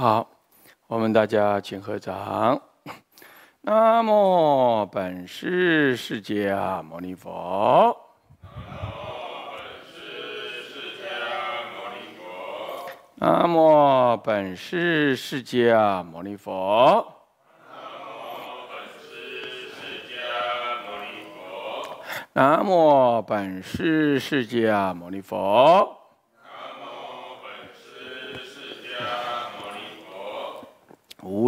好，我们大家请合掌。南 无本师释迦牟尼佛。南无本师释迦牟尼佛。南无本师释迦牟尼佛。南无本师释迦牟尼佛。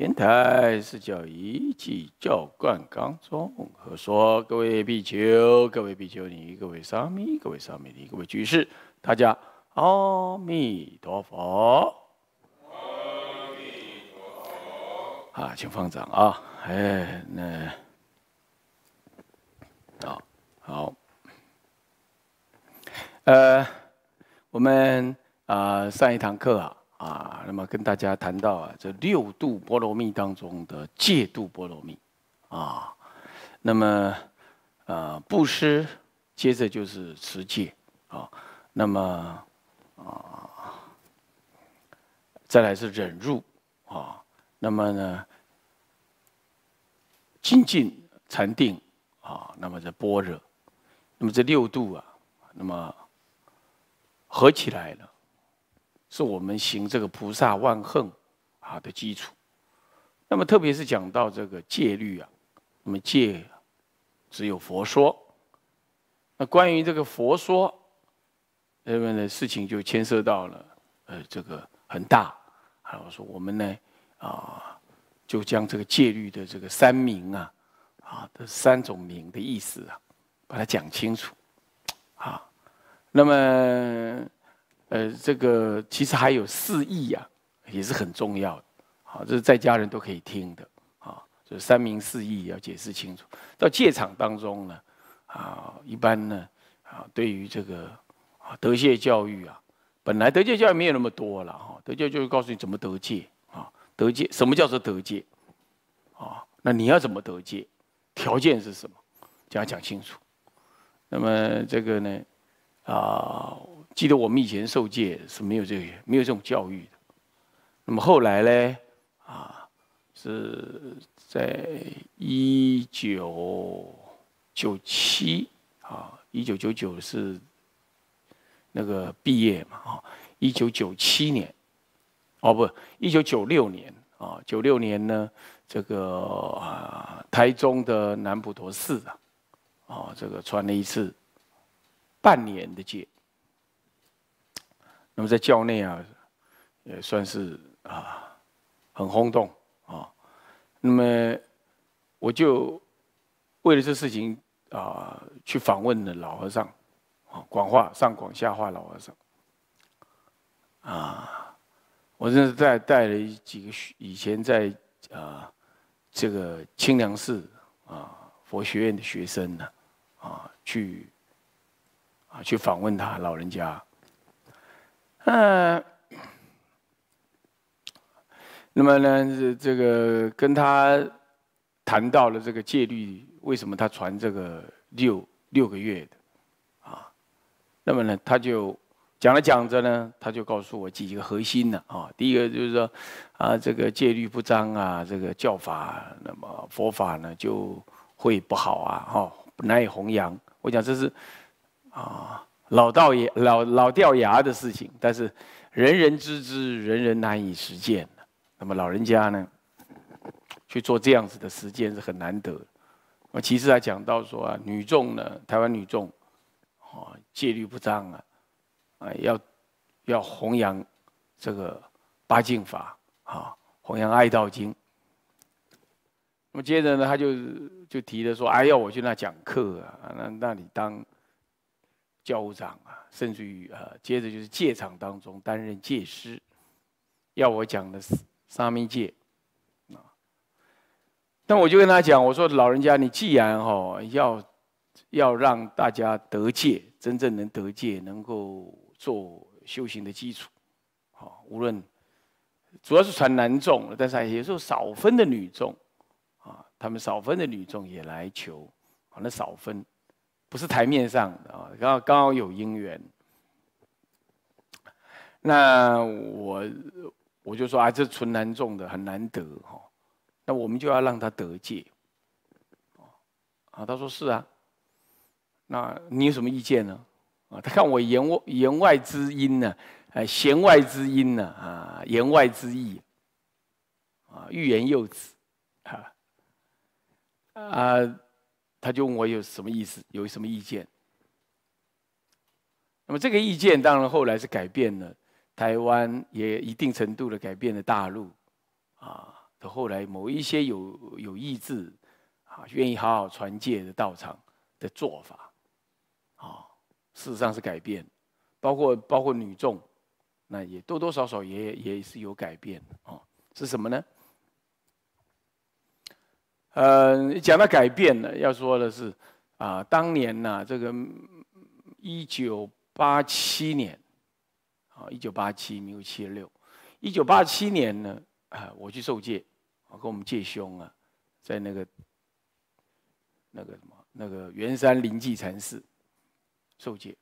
天台是叫一气教观纲中，何说？各位比丘，各位比丘尼，各位沙弥，各位沙弥尼，各位居士，大家阿弥陀佛！阿弥陀佛！啊，请放掌啊，哎，那，好，好，呃，我们啊上一堂课啊。啊，那么跟大家谈到啊，这六度波罗蜜当中的戒度波罗蜜，啊，那么啊，布施，接着就是持戒，啊，那么啊，再来是忍辱，啊，那么呢，精进、禅定，啊，那么这般若，那么这六度啊，那么合起来了。是我们行这个菩萨万恨啊的基础。那么，特别是讲到这个戒律啊，那么戒只有佛说。那关于这个佛说，那么呢，事情就牵涉到了，呃，这个很大。啊，我说我们呢，啊，就将这个戒律的这个三明啊，啊，的三种明的意思啊，把它讲清楚，啊，那么。呃，这个其实还有四义啊，也是很重要的，好，这是在家人都可以听的啊，就是三明四义要解释清楚。到戒场当中呢，啊，一般呢，啊，对于这个啊德戒教育啊，本来德戒教育没有那么多了哈，德戒教育告诉你怎么得戒啊，得戒什么叫做得戒啊，那你要怎么得戒，条件是什么，就要讲清楚。那么这个呢，啊。记得我们以前受戒是没有这个没有这种教育的。那么后来呢？啊，是在一九九七啊，一九九九是那个毕业嘛？啊，一九九七年，哦不，一九九六年啊。九六年呢，这个啊，台中的南普陀寺啊，啊，这个传了一次半年的戒。那么在教内啊，也算是啊，很轰动啊。那么我就为了这事情啊，去访问了老和尚，啊，广化上广下化老和尚啊。我这是带带了几个以前在啊这个清凉寺啊佛学院的学生呢啊，去啊去访问他老人家。嗯，那么呢，这这个跟他谈到了这个戒律，为什么他传这个六六个月的啊？那么呢，他就讲着讲着呢，他就告诉我几个核心呢啊。第一个就是说，啊，这个戒律不彰啊，这个教法那么佛法呢就会不好啊，哦，难以弘扬。我讲这是啊。老道爷老老掉牙的事情，但是人人知之，人人难以实践。那么老人家呢，去做这样子的实践是很难得。我其实还讲到说啊，女众呢，台湾女众，啊戒律不彰啊，啊要要弘扬这个八敬法啊，弘扬爱道经。那么接着呢，他就就提了说，哎，要我去那讲课啊，那那里当。教务长啊，甚至于啊，接着就是戒场当中担任戒师。要我讲的是沙弥戒啊。但我就跟他讲，我说老人家，你既然哦要要让大家得戒，真正能得戒，能够做修行的基础，好，无论主要是传男众，但是有时候少分的女众啊，他们少分的女众也来求，啊，那少分。不是台面上的啊，然后刚好有姻缘，那我我就说啊，这纯男众的很难得哈，那我们就要让他得戒，啊，他说是啊，那你有什么意见呢？啊，他看我言外言外之音呢，啊，弦外之音呢，啊，言外之意，啊，欲言又止，哈，啊。他就问我有什么意思，有什么意见。那么这个意见当然后来是改变了，台湾也一定程度的改变了大陆，啊，的后来某一些有有意志啊，愿意好好传戒的道场的做法，啊，事实上是改变，包括包括女众，那也多多少少也也是有改变啊，是什么呢？呃，讲到改变呢，要说的是，啊，当年呢，这个一九八七年，啊，一九八七，民国七十六，一九八七年呢，啊，我去受戒，跟我们戒兄啊，在那个那个什么那个圆山灵济禅寺受戒，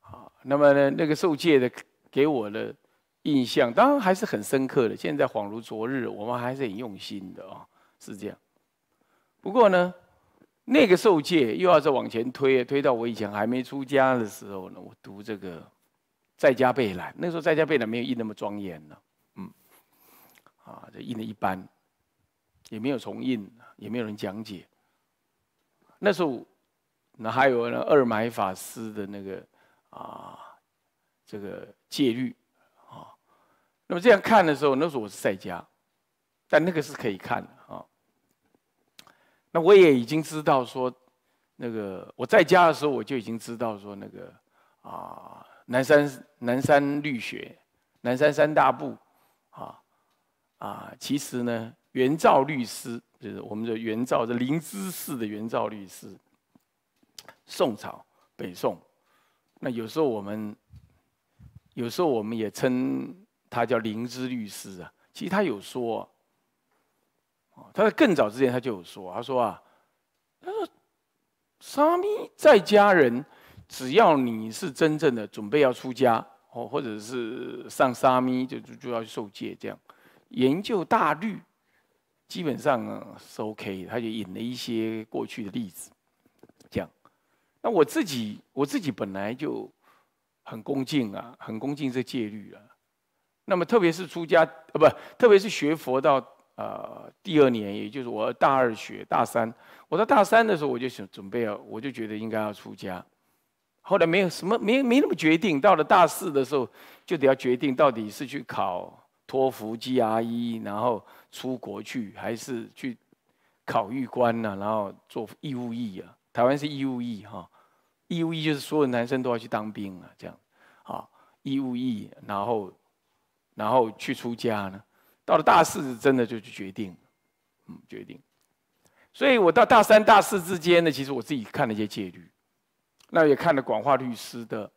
啊，那么呢，那个受戒的给我的印象，当然还是很深刻的，现在恍如昨日，我们还是很用心的啊。是这样，不过呢，那个受戒又要再往前推，推到我以前还没出家的时候呢，我读这个在家贝兰，那时候在家贝兰没有印那么庄严呢，嗯，啊，这印的一般，也没有重印，也没有人讲解。那时候，那还有呢，二买法师的那个啊，这个戒律啊，那么这样看的时候，那时候我是在家，但那个是可以看的啊。那我也已经知道说，那个我在家的时候我就已经知道说那个啊，南山南山律学，南山三大部，啊啊，其实呢，元照律师就是我们的元照，是灵芝寺的元照律师，宋朝北宋，那有时候我们有时候我们也称他叫灵芝律师啊，其实他有说。他在更早之前，他就有说，他说啊，他说，沙弥在家人，只要你是真正的准备要出家，哦，或者是上沙弥，就就就要受戒这样，研究大律，基本上是 OK。他就引了一些过去的例子，这样。那我自己，我自己本来就很恭敬啊，很恭敬这戒律啊。那么特别是出家，呃，不，特别是学佛到。呃，第二年，也就是我大二学大三，我到大三的时候，我就想准备啊，我就觉得应该要出家。后来没有什么，没没那么决定。到了大四的时候，就得要决定到底是去考托福、GRE，然后出国去，还是去考预官啊，然后做义务役啊。台湾是义务役哈，义务役就是所有男生都要去当兵啊，这样啊，义务役，然后然后去出家呢。到了大四，真的就去决定，嗯，决定。所以我到大三、大四之间呢，其实我自己看了一些戒律，那也看了广化律师的《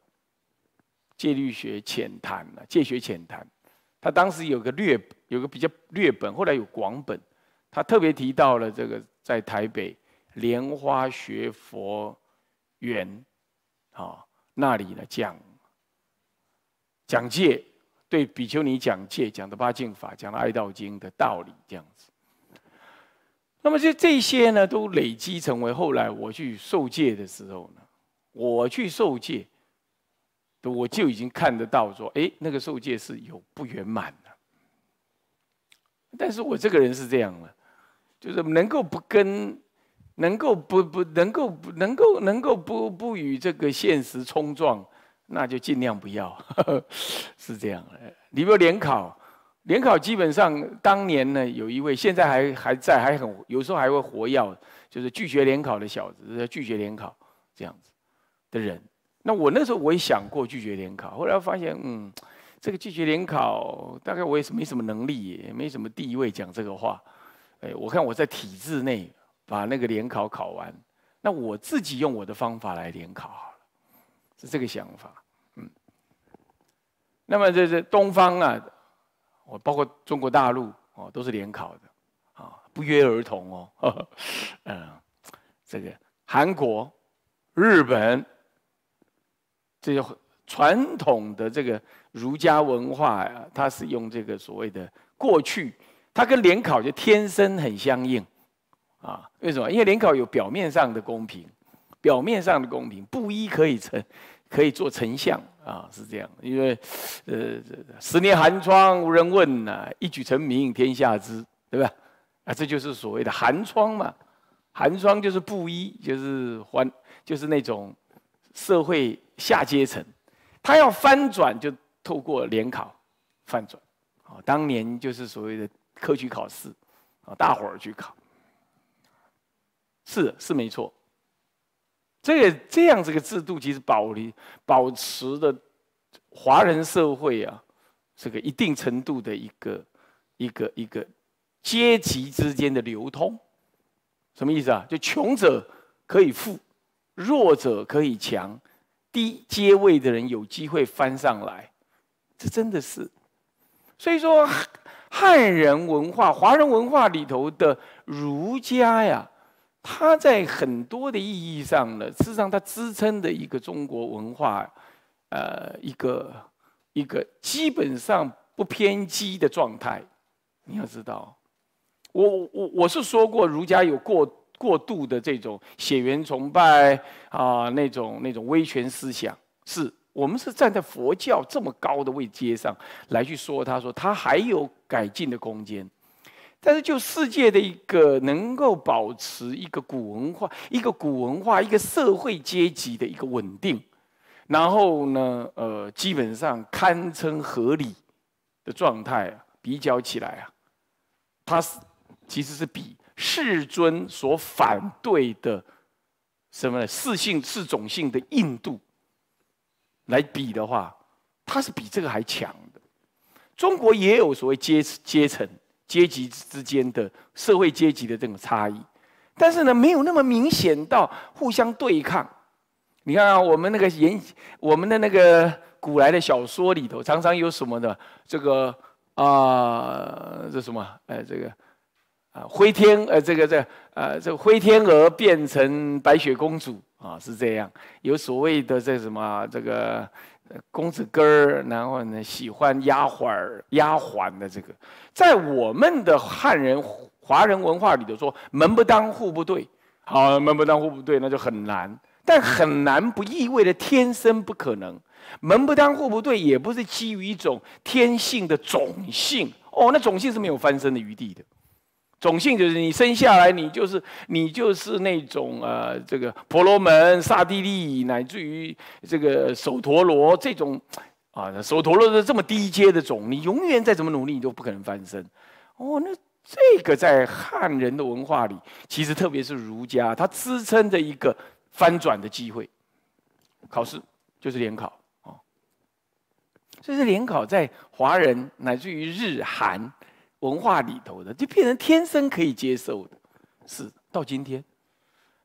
戒律学浅谈》了，《戒学浅谈》。他当时有个略，有个比较略本，后来有广本。他特别提到了这个在台北莲花学佛园，啊，那里呢讲讲戒。对比丘尼讲戒，讲的八敬法，讲的爱道经的道理，这样子。那么就这些呢，都累积成为后来我去受戒的时候呢，我去受戒，我就已经看得到说，哎，那个受戒是有不圆满的。但是我这个人是这样了，就是能够不跟，能够不不，能够能够能够不不与这个现实冲撞。那就尽量不要，是这样。你比如联考，联考基本上当年呢，有一位现在还还在，还很有时候还会活跃，就是拒绝联考的小子，拒绝联考这样子的人。那我那时候我也想过拒绝联考，后来发现，嗯，这个拒绝联考大概我也是没什么能力，也没什么地位讲这个话。哎，我看我在体制内把那个联考考完，那我自己用我的方法来联考。是这个想法，嗯，那么这这东方啊，我包括中国大陆哦，都是联考的，啊，不约而同哦，嗯，这个韩国、日本，这些传统的这个儒家文化呀，它是用这个所谓的过去，它跟联考就天生很相应，啊，为什么？因为联考有表面上的公平，表面上的公平，布衣可以成。可以做丞相啊，是这样，因为，呃，十年寒窗无人问呐，一举成名天下知，对吧？啊，这就是所谓的寒窗嘛，寒窗就是布衣，就是还就是那种社会下阶层，他要翻转就透过联考翻转啊，当年就是所谓的科举考试啊，大伙儿去考，是是没错。这个这样这个制度其实保留、保持了华人社会啊，这个一定程度的一个、一个、一个阶级之间的流通，什么意思啊？就穷者可以富，弱者可以强，低阶位的人有机会翻上来，这真的是。所以说，汉人文化、华人文化里头的儒家呀。它在很多的意义上呢，事实上它支撑的一个中国文化，呃，一个一个基本上不偏激的状态。你要知道，我我我是说过，儒家有过过度的这种血缘崇拜啊，那种那种威权思想。是我们是站在佛教这么高的位阶上来去说他说他还有改进的空间。但是，就世界的一个能够保持一个古文化、一个古文化、一个社会阶级的一个稳定，然后呢，呃，基本上堪称合理的状态比较起来啊，它是其实是比世尊所反对的什么四性四种性的印度来比的话，它是比这个还强的。中国也有所谓阶阶层。阶级之间的社会阶级的这种差异，但是呢，没有那么明显到互相对抗。你看啊，我们那个演我们的那个古来的小说里头，常常有什么的这个啊，这什么哎，这个啊灰天呃，这个这呃这灰天鹅变成白雪公主啊，是这样，有所谓的这什么这个。公子哥儿，然后呢，喜欢丫鬟儿、丫鬟的这个，在我们的汉人、华人文化里头说，门不当户不对，好，门不当户不对那就很难。但很难不意味着天生不可能，门不当户不对也不是基于一种天性的种性哦，那种性是没有翻身的余地的。种姓就是你生下来，你就是你就是那种呃，这个婆罗门、刹帝利，乃至于这个首陀罗这种，啊，首陀罗的这么低阶的种，你永远再怎么努力，你都不可能翻身。哦，那这个在汉人的文化里，其实特别是儒家，它支撑着一个翻转的机会。考试就是联考啊，这是联考在华人，乃至于日韩。文化里头的就变成天生可以接受的，是到今天，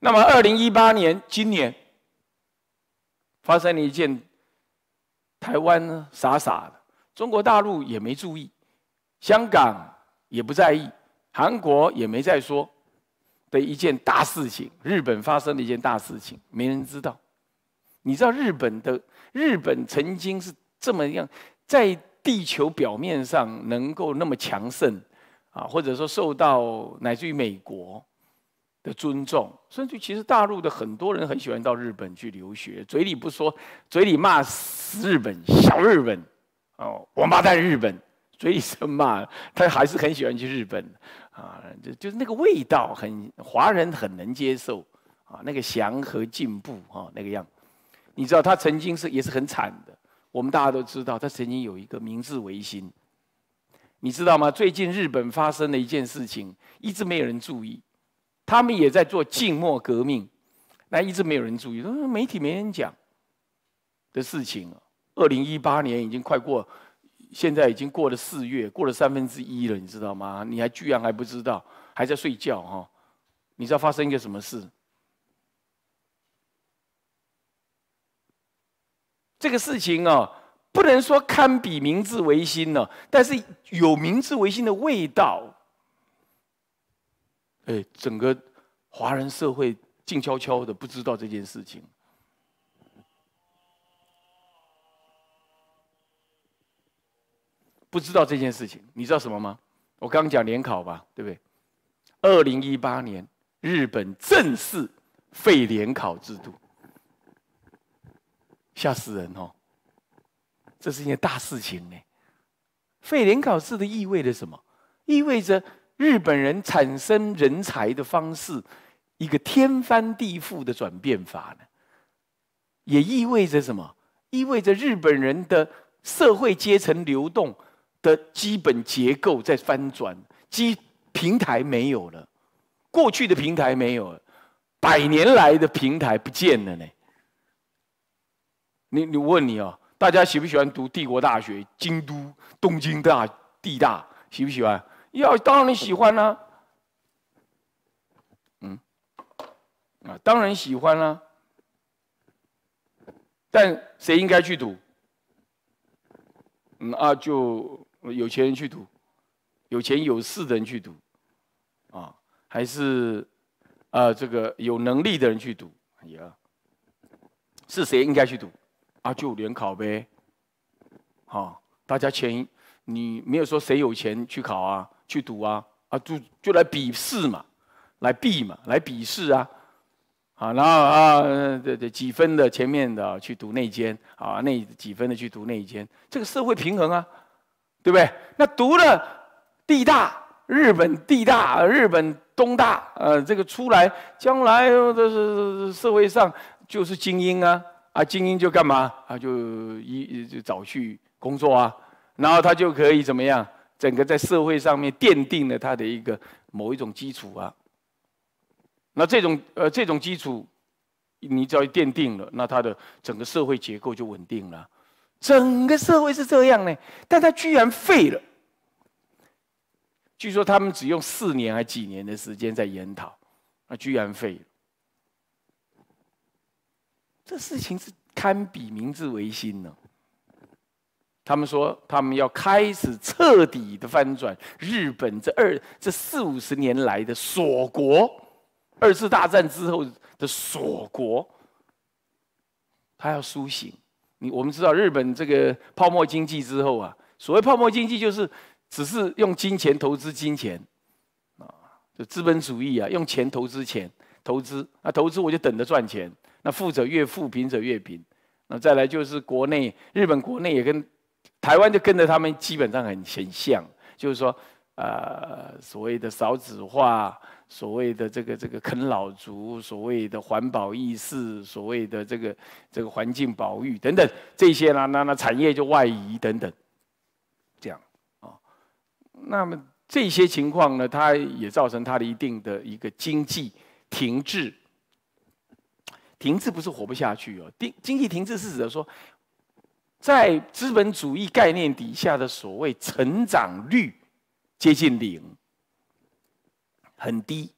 那么二零一八年今年发生了一件台湾呢傻傻的，中国大陆也没注意，香港也不在意，韩国也没在说的一件大事情，日本发生了一件大事情，没人知道。你知道日本的日本曾经是这么样在。地球表面上能够那么强盛，啊，或者说受到乃至于美国的尊重，甚至其实大陆的很多人很喜欢到日本去留学，嘴里不说，嘴里骂日本小日本，哦，王八蛋日本，嘴里是骂，他还是很喜欢去日本，啊，就就是那个味道很，华人很能接受，啊，那个祥和进步，啊那个样，你知道他曾经是也是很惨的。我们大家都知道，他曾经有一个明治维新，你知道吗？最近日本发生了一件事情，一直没有人注意，他们也在做静默革命，那一直没有人注意，说媒体没人讲的事情。二零一八年已经快过，现在已经过了四月，过了三分之一了，你知道吗？你还居然还不知道，还在睡觉哈？你知道发生一个什么事？这个事情啊，不能说堪比明治维新哦，但是有明治维新的味道。哎，整个华人社会静悄悄的，不知道这件事情，不知道这件事情，你知道什么吗？我刚讲联考吧，对不对？二零一八年，日本正式废联考制度。吓死人哦！这是一件大事情呢。废联考制的意味着什么？意味着日本人产生人才的方式一个天翻地覆的转变法呢？也意味着什么？意味着日本人的社会阶层流动的基本结构在翻转，基平台没有了，过去的平台没有了，百年来的平台不见了呢。你你问你啊，大家喜不喜欢读帝国大学、京都、东京大、帝大？喜不喜欢？要当然喜欢啦。嗯，啊，当然喜欢啦。但谁应该去读？嗯啊，就有钱人去读，有钱有势的人去读，啊，还是啊这个有能力的人去读？也，是谁应该去读？啊，就联考呗，好，大家钱，你没有说谁有钱去考啊，去读啊，啊，就就来比试嘛，来比嘛，来比试啊，啊，然后啊，这这几分的前面的去读内间，啊，那几分的去读内奸，间，这个社会平衡啊，对不对？那读了地大，日本地大，日本东大，呃，这个出来将来这是社会上就是精英啊。啊，精英就干嘛？他就一就早去工作啊，然后他就可以怎么样？整个在社会上面奠定了他的一个某一种基础啊。那这种呃这种基础，你只要奠定了，那他的整个社会结构就稳定了。整个社会是这样呢，但他居然废了。据说他们只用四年还几年的时间在研讨，啊，居然废。了。这事情是堪比明治维新呢。他们说，他们要开始彻底的翻转日本这二这四五十年来的锁国，二次大战之后的锁国，他要苏醒。你我们知道，日本这个泡沫经济之后啊，所谓泡沫经济就是只是用金钱投资金钱啊，就资本主义啊，用钱投资钱投资啊，投资我就等着赚钱。那富者越富，贫者越贫。那再来就是国内，日本国内也跟台湾就跟着他们，基本上很很像，就是说，呃，所谓的少子化，所谓的这个这个啃老族，所谓的环保意识，所谓的这个这个环境保育等等这些啦，那那产业就外移等等，这样啊。那么这些情况呢，它也造成它的一定的一个经济停滞。停滞不是活不下去哦，经经济停滞是指的说，在资本主义概念底下的所谓成长率接近零，很低，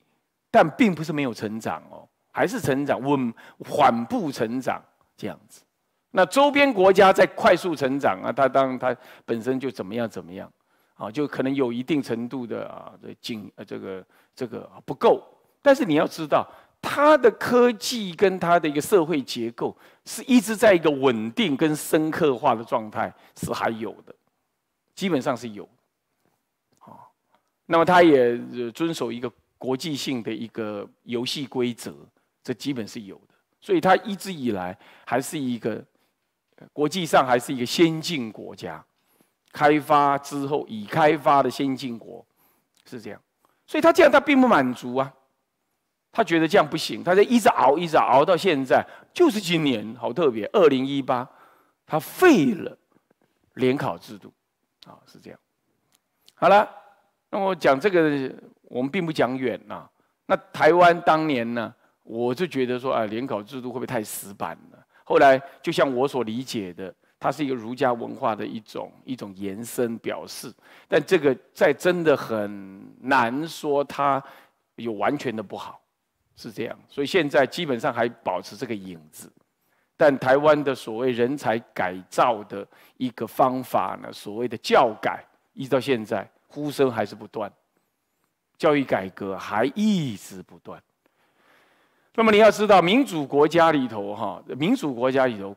但并不是没有成长哦，还是成长，稳缓步成长这样子。那周边国家在快速成长啊，它当然它本身就怎么样怎么样啊，就可能有一定程度的啊这经呃这个这个不够，但是你要知道。它的科技跟它的一个社会结构是一直在一个稳定跟深刻化的状态，是还有的，基本上是有，啊，那么它也遵守一个国际性的一个游戏规则，这基本是有的，所以它一直以来还是一个国际上还是一个先进国家，开发之后已开发的先进国，是这样，所以它这样它并不满足啊。他觉得这样不行，他就一直熬，一直熬到现在。就是今年好特别，二零一八，他废了联考制度，啊，是这样。好了，那我讲这个，我们并不讲远啊。那台湾当年呢，我就觉得说啊，联考制度会不会太死板了？后来就像我所理解的，它是一个儒家文化的一种一种延伸表示。但这个在真的很难说它有完全的不好。是这样，所以现在基本上还保持这个影子。但台湾的所谓人才改造的一个方法呢，所谓的教改，一直到现在呼声还是不断，教育改革还一直不断。那么你要知道，民主国家里头哈，民主国家里头，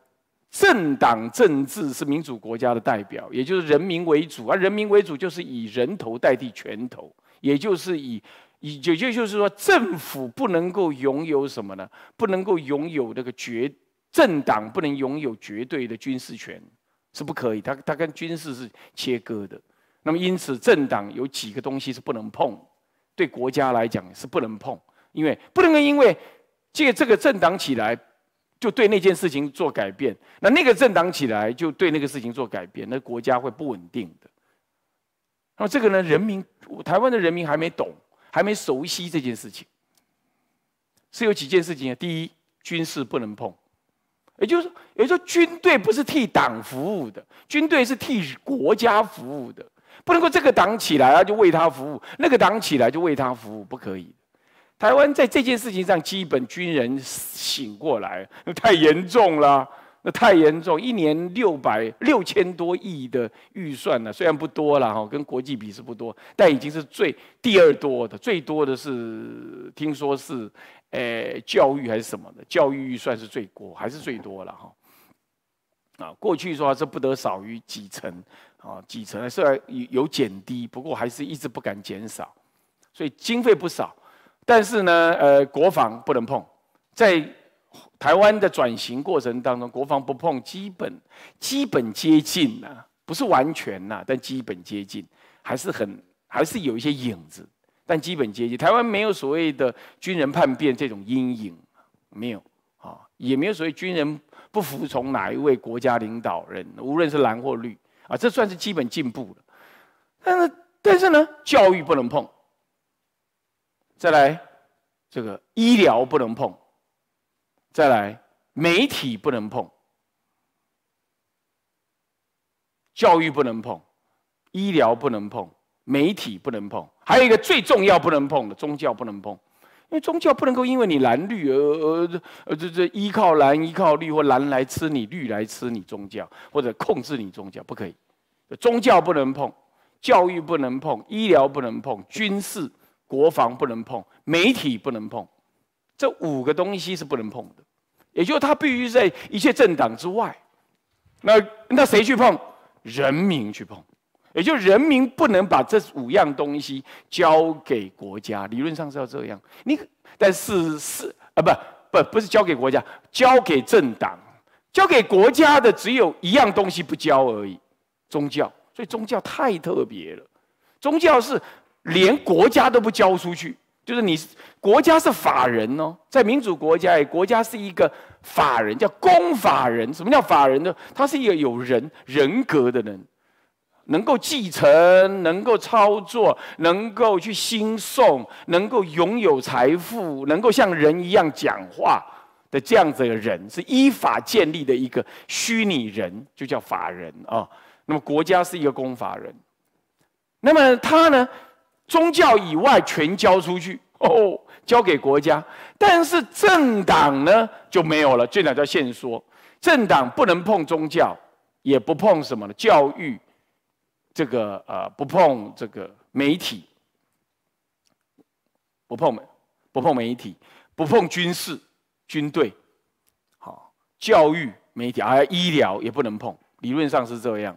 政党政治是民主国家的代表，也就是人民为主而人民为主就是以人头代替拳头，也就是以。也就就是说，政府不能够拥有什么呢？不能够拥有那个绝政党不能拥有绝对的军事权，是不可以。它它跟军事是切割的。那么因此，政党有几个东西是不能碰，对国家来讲是不能碰，因为不能够因为借这个政党起来就对那件事情做改变，那那个政党起来就对那个事情做改变，那国家会不稳定的。那么这个呢？人民台湾的人民还没懂。还没熟悉这件事情，是有几件事情啊？第一，军事不能碰，也就是说，也就是说，军队不是替党服务的，军队是替国家服务的，不能够这个党起来啊就为他服务，那个党起来就为他服务，不可以。台湾在这件事情上，基本军人醒过来，太严重了。那太严重，一年六百六千多亿的预算呢，虽然不多了哈，跟国际比是不多，但已经是最第二多的，最多的是听说是，诶教育还是什么的，教育预算是最多还是最多了哈。啊，过去说这不得少于几成啊几成，虽然有有减低，不过还是一直不敢减少，所以经费不少，但是呢，呃，国防不能碰，在。台湾的转型过程当中，国防不碰，基本基本接近呐，不是完全呐，但基本接近，还是很还是有一些影子，但基本接近。台湾没有所谓的军人叛变这种阴影，没有啊，也没有所谓军人不服从哪一位国家领导人，无论是蓝或绿啊，这算是基本进步了。但是但是呢，教育不能碰，再来这个医疗不能碰。再来，媒体不能碰，教育不能碰，医疗不能碰，媒体不能碰，还有一个最重要不能碰的宗教不能碰，因为宗教不能够因为你蓝绿而而这这依靠蓝依靠绿或蓝来吃你绿来吃你宗教或者控制你宗教不可以，宗教不能碰，教育不能碰，医疗不能碰，军事国防不能碰，媒体不能碰。这五个东西是不能碰的，也就它必须在一切政党之外。那那谁去碰？人民去碰。也就人民不能把这五样东西交给国家，理论上是要这样。你但是是啊，不不不是交给国家，交给政党，交给国家的只有一样东西不交而已，宗教。所以宗教太特别了，宗教是连国家都不交出去。就是你国家是法人哦，在民主国家，国家是一个法人，叫公法人。什么叫法人呢？他是一个有人人格的人，能够继承，能够操作，能够去兴送，能够拥有财富，能够像人一样讲话的这样子的人，是依法建立的一个虚拟人，就叫法人啊。那么国家是一个公法人，那么他呢？宗教以外全交出去哦，交给国家。但是政党呢就没有了，这两叫限缩，政党不能碰宗教，也不碰什么呢？教育，这个呃不碰这个媒体，不碰不碰媒体，不碰军事、军队，好，教育、媒体，还有医疗也不能碰，理论上是这样。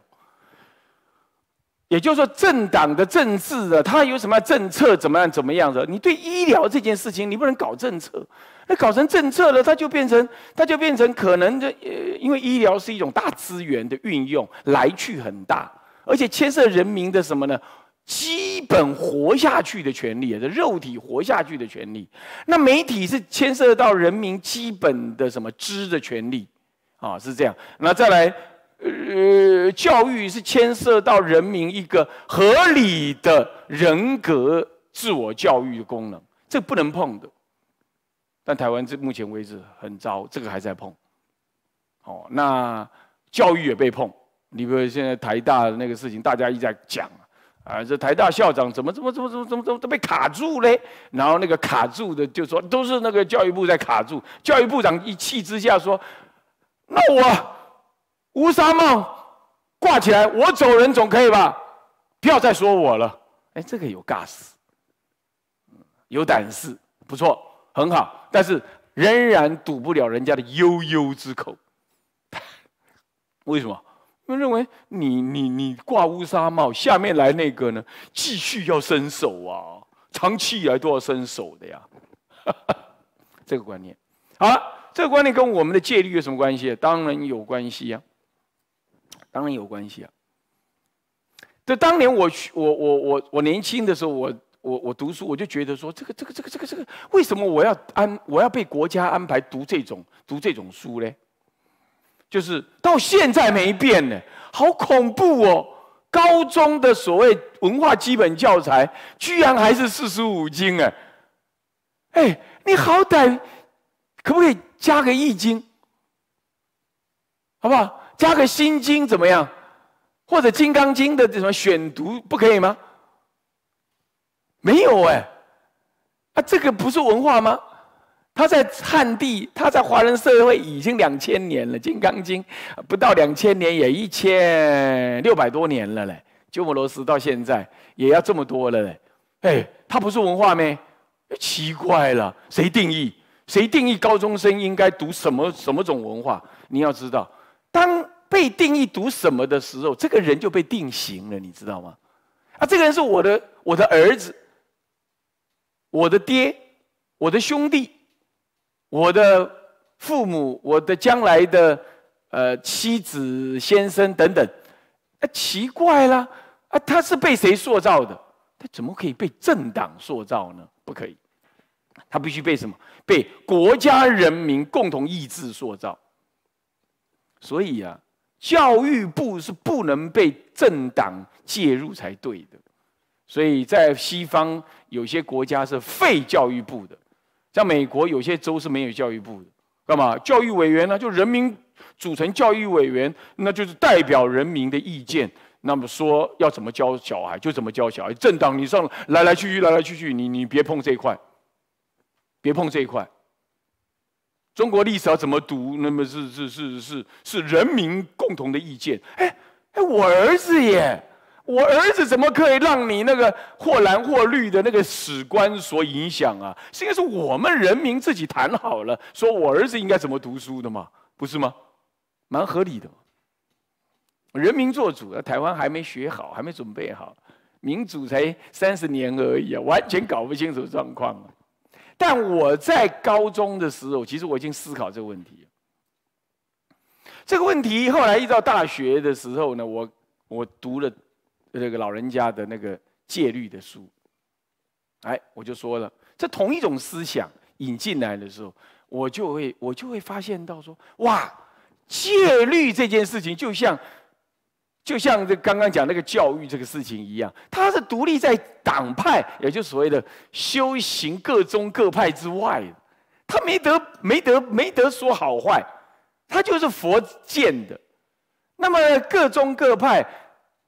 也就是说，政党的政治啊，它有什么政策？怎么样？怎么样的？你对医疗这件事情，你不能搞政策，那搞成政策了，它就变成，它就变成可能的。呃，因为医疗是一种大资源的运用，来去很大，而且牵涉人民的什么呢？基本活下去的权利，这肉体活下去的权利。那媒体是牵涉到人民基本的什么知的权利，啊，是这样。那再来。呃，教育是牵涉到人民一个合理的人格自我教育的功能，这不能碰的。但台湾至目前为止很糟，这个还在碰。哦，那教育也被碰，你比如现在台大的那个事情，大家一直在讲啊，这台大校长怎么怎么怎么怎么怎么怎么都被卡住嘞？然后那个卡住的就说都是那个教育部在卡住，教育部长一气之下说，那我。乌纱帽挂起来，我走人总可以吧？不要再说我了。哎，这个有尬 s 有胆识，不错，很好。但是仍然堵不了人家的悠悠之口。为什么？因为认为你你你挂乌纱帽，下面来那个呢，继续要伸手啊！长期以来都要伸手的呀。这个观念，好了，这个观念跟我们的戒律有什么关系？当然有关系呀。当然有关系啊！这当年我去，我我我我年轻的时候，我我我读书，我就觉得说，这个这个这个这个这个，为什么我要安我要被国家安排读这种读这种书呢？就是到现在没变呢，好恐怖哦！高中的所谓文化基本教材，居然还是四书五经哎！哎，你好歹可不可以加个易经，好不好？加个《心经》怎么样？或者《金刚经》的这什么选读不可以吗？没有哎，啊，这个不是文化吗？他在汉地，他在华人社会已经两千年了，《金刚经》不到两千年也一千六百多年了嘞。鸠摩罗什到现在也要这么多了嘞，哎，它不是文化没？奇怪了，谁定义？谁定义高中生应该读什么什么种文化？你要知道。当被定义读什么的时候，这个人就被定型了，你知道吗？啊，这个人是我的我的儿子，我的爹，我的兄弟，我的父母，我的将来的呃妻子先生等等。啊，奇怪了，啊，他是被谁塑造的？他怎么可以被政党塑造呢？不可以，他必须被什么？被国家人民共同意志塑造。所以啊，教育部是不能被政党介入才对的。所以在西方有些国家是废教育部的，在美国有些州是没有教育部的。干嘛？教育委员呢？就人民组成教育委员，那就是代表人民的意见。那么说要怎么教小孩就怎么教小孩。政党你上来来去去来来去去，你你别碰这一块，别碰这一块。中国历史要怎么读？那么是是是是是人民共同的意见。哎哎，我儿子耶，我儿子怎么可以让你那个或蓝或绿的那个史观所影响啊？是应该是我们人民自己谈好了，说我儿子应该怎么读书的嘛，不是吗？蛮合理的。人民做主啊，台湾还没学好，还没准备好，民主才三十年而已啊，完全搞不清楚状况啊。但我在高中的时候，其实我已经思考这个问题。这个问题后来一到大学的时候呢，我我读了这个老人家的那个戒律的书，哎，我就说了，这同一种思想引进来的时候，我就会我就会发现到说，哇，戒律这件事情就像。就像这刚刚讲那个教育这个事情一样，它是独立在党派，也就所谓的修行各宗各派之外，它没得没得没得说好坏，它就是佛建的。那么各宗各派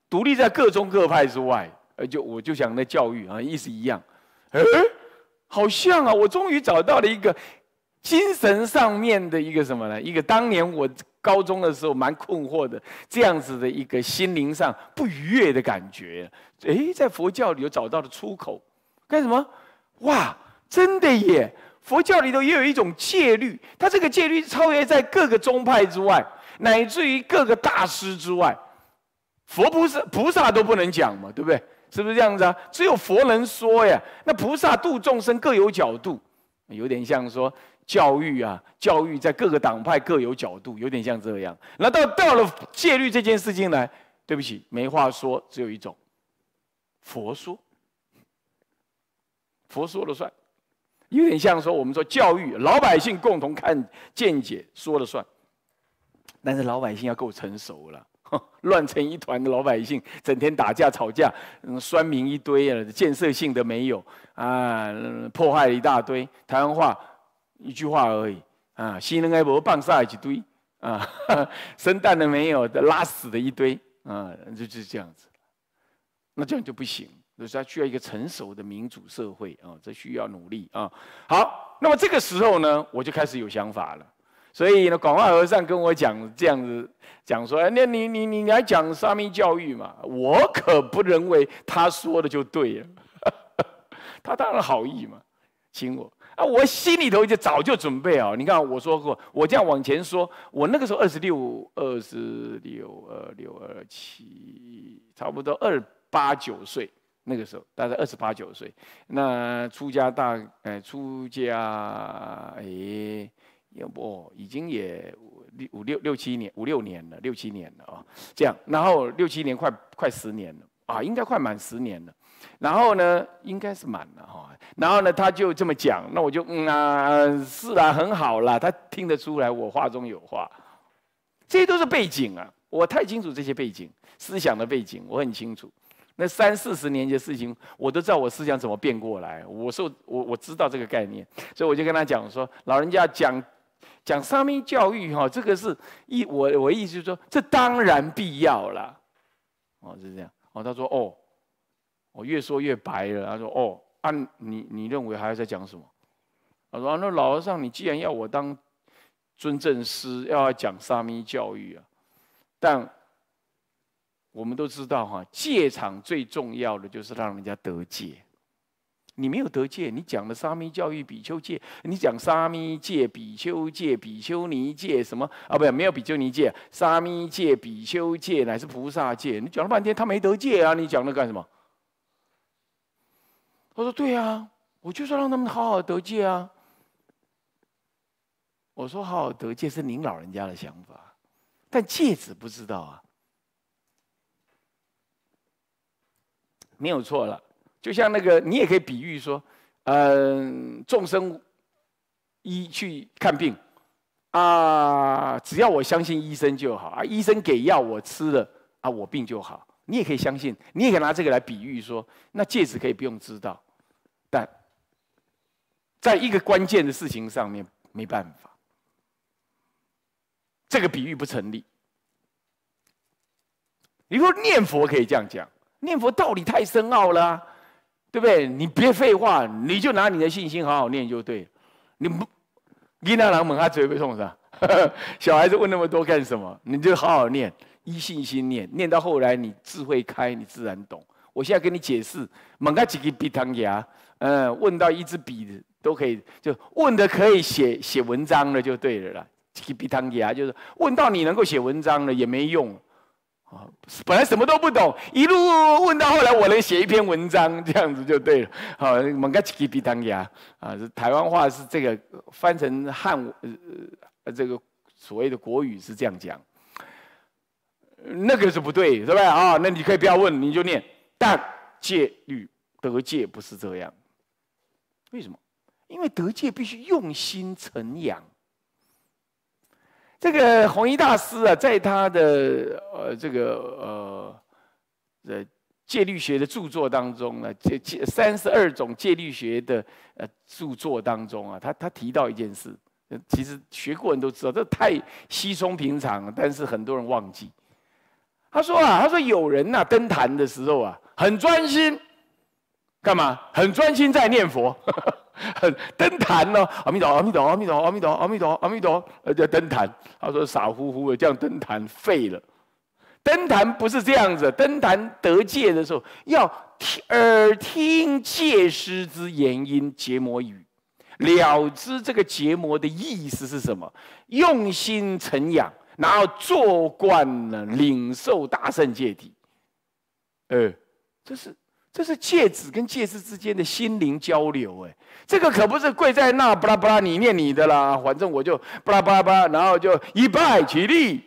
独立在各宗各派之外，呃，就我就想那教育啊，意思一样。哎，好像啊，我终于找到了一个精神上面的一个什么呢？一个当年我。高中的时候蛮困惑的，这样子的一个心灵上不愉悦的感觉，哎，在佛教里又找到了出口。干什么？哇，真的耶！佛教里头也有一种戒律，它这个戒律超越在各个宗派之外，乃至于各个大师之外。佛不是菩萨都不能讲嘛，对不对？是不是这样子啊？只有佛能说呀。那菩萨度众生各有角度，有点像说。教育啊，教育在各个党派各有角度，有点像这样。那到到了戒律这件事情来，对不起，没话说，只有一种，佛说，佛说了算，有点像说我们说教育，老百姓共同看见解说了算。但是老百姓要够成熟了，乱成一团的老百姓，整天打架吵架，酸民一堆啊，建设性的没有啊，破坏一大堆，台湾话。一句话而已啊，新人来不棒晒一堆啊，生蛋的没有，的拉屎的一堆啊，就就是这样子。那这样就不行，那他需要一个成熟的民主社会啊，这需要努力啊。好，那么这个时候呢，我就开始有想法了。所以呢，广化和尚跟我讲这样子，讲说，那你你你你来讲沙弥教育嘛，我可不认为他说的就对呀。他当然好意嘛，请我。啊，我心里头就早就准备好。你看，我说过，我这样往前说，我那个时候二十六、二十六、二六二七，差不多二八九岁。那个时候大概二十八九岁。那出家大，呃，出家，诶，要不已经也五五六六七年，五六年了，六七年了啊。这样，然后六七年快快十年了啊，应该快满十年了。然后呢，应该是满了哈。然后呢，他就这么讲，那我就嗯啊，是啊，很好了。他听得出来我话中有话，这些都是背景啊，我太清楚这些背景，思想的背景，我很清楚。那三四十年的事情，我都知道我思想怎么变过来。我说我我知道这个概念，所以我就跟他讲说，老人家讲讲生命教育哈，这个是意我我意思说，这当然必要了。哦，就这样。哦，他说哦。我越说越白了。他说：“哦，啊，你你认为还要再讲什么？”他说：“那老和尚，你既然要我当尊正师，要讲沙弥教育啊。但我们都知道哈，戒场最重要的就是让人家得戒。你没有得戒，你讲的沙弥教育、比丘戒，你讲沙弥戒、比丘戒、比丘尼戒什么啊？不，没有比丘尼戒，沙弥戒、比丘戒，乃是菩萨戒。你讲了半天，他没得戒啊！你讲那干什么？”我说对呀，我就是让他们好好得戒啊。我说好好得戒是您老人家的想法，但戒子不知道啊，没有错了。就像那个，你也可以比喻说，嗯，众生医去看病啊，只要我相信医生就好啊，医生给药我吃了啊，我病就好。你也可以相信，你也可以拿这个来比喻说，那戒子可以不用知道。但在一个关键的事情上面没办法，这个比喻不成立。你说念佛可以这样讲，念佛道理太深奥了，对不对？你别废话，你就拿你的信心好好念就对了。你不，一那老猛，他嘴会痛是吧？小孩子问那么多干什么？你就好好念，依信心念，念到后来你智慧开，你自然懂。我现在跟你解释，猛他几个鼻堂牙。嗯，问到一支笔都可以，就问的可以写写文章了，就对了啦。鸡皮汤牙就是问到你能够写文章了也没用，啊，本来什么都不懂，一路问到后来我能写一篇文章，这样子就对了。好，我们讲鸡皮汤牙啊，这台湾话，是这个翻成汉呃，这个所谓的国语是这样讲，那个是不对，是吧？啊，那你可以不要问，你就念。但戒律得戒不是这样。为什么？因为得戒必须用心成养。这个弘一大师啊，在他的呃这个呃呃戒律学的著作当中呢，这戒三十二种戒律学的呃著作当中啊，他他提到一件事，其实学过人都知道，这太稀松平常，但是很多人忘记。他说啊，他说有人呐，登坛的时候啊，很专心。干嘛？很专心在念佛，很登坛呢。阿弥陀，阿弥陀，阿弥陀，阿弥陀，阿弥陀，阿弥陀，叫登坛。他说傻乎乎的这样登坛，废了。登坛不是这样子。登坛得戒的时候，要耳听戒师之言音，结摩语，了知这个结摩的意思是什么？用心成养，然后做惯了，领受大圣戒体。呃，这是。就是戒子跟戒师之间的心灵交流，哎，这个可不是跪在那巴拉巴拉你念你的啦，反正我就拉巴拉巴拉，然后就一拜起立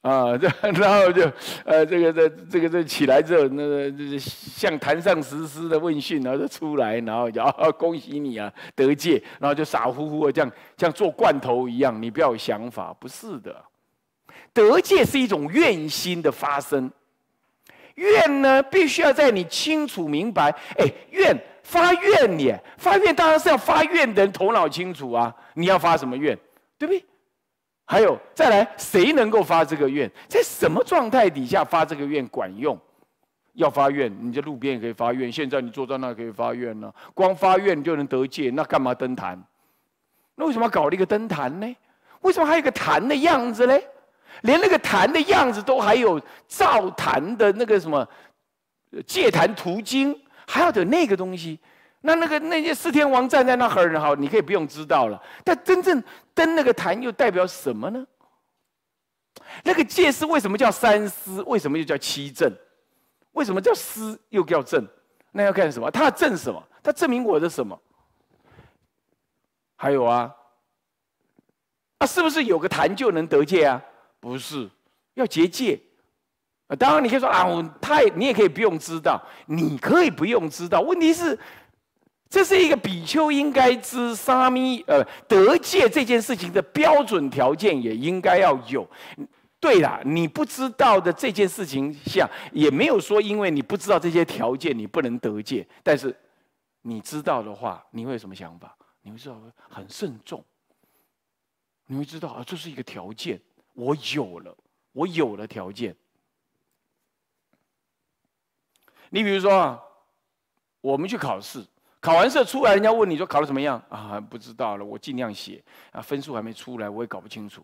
啊，这 然后就呃，这个这这个这起来之后，那个就是向坛上实施的问讯然后就出来，然后就啊恭喜你啊得戒，然后就傻乎乎的这样像做罐头一样，你不要有想法，不是的，得戒是一种怨心的发生。愿呢，必须要在你清楚明白。哎，愿发愿，你发愿当然是要发愿的，人头脑清楚啊。你要发什么愿，对不对？还有，再来，谁能够发这个愿？在什么状态底下发这个愿管用？要发愿，你在路边也可以发愿。现在你坐在那可以发愿呢。光发愿就能得戒，那干嘛登坛？那为什么要搞了一个登坛呢？为什么还有一个坛的样子呢？连那个坛的样子都还有造坛的那个什么戒坛途经，还要等那个东西。那那个那些四天王站在那很人好？你可以不用知道了。但真正登那个坛又代表什么呢？那个戒是为什么叫三思？为什么又叫七正？为什么叫思又叫正？那要干什么？他要证什么？他证明我的什么？还有啊，啊，是不是有个坛就能得戒啊？不是，要结界，啊，当然你可以说啊，我他也，你也可以不用知道，你可以不用知道。问题是，这是一个比丘应该知沙弥呃得戒这件事情的标准条件，也应该要有。对啦，你不知道的这件事情，下，也没有说因为你不知道这些条件，你不能得戒。但是你知道的话，你会有什么想法？你会知道很慎重，你会知道啊，这是一个条件。我有了，我有了条件。你比如说啊，我们去考试，考完试出来，人家问你说考的怎么样？啊，不知道了，我尽量写啊，分数还没出来，我也搞不清楚。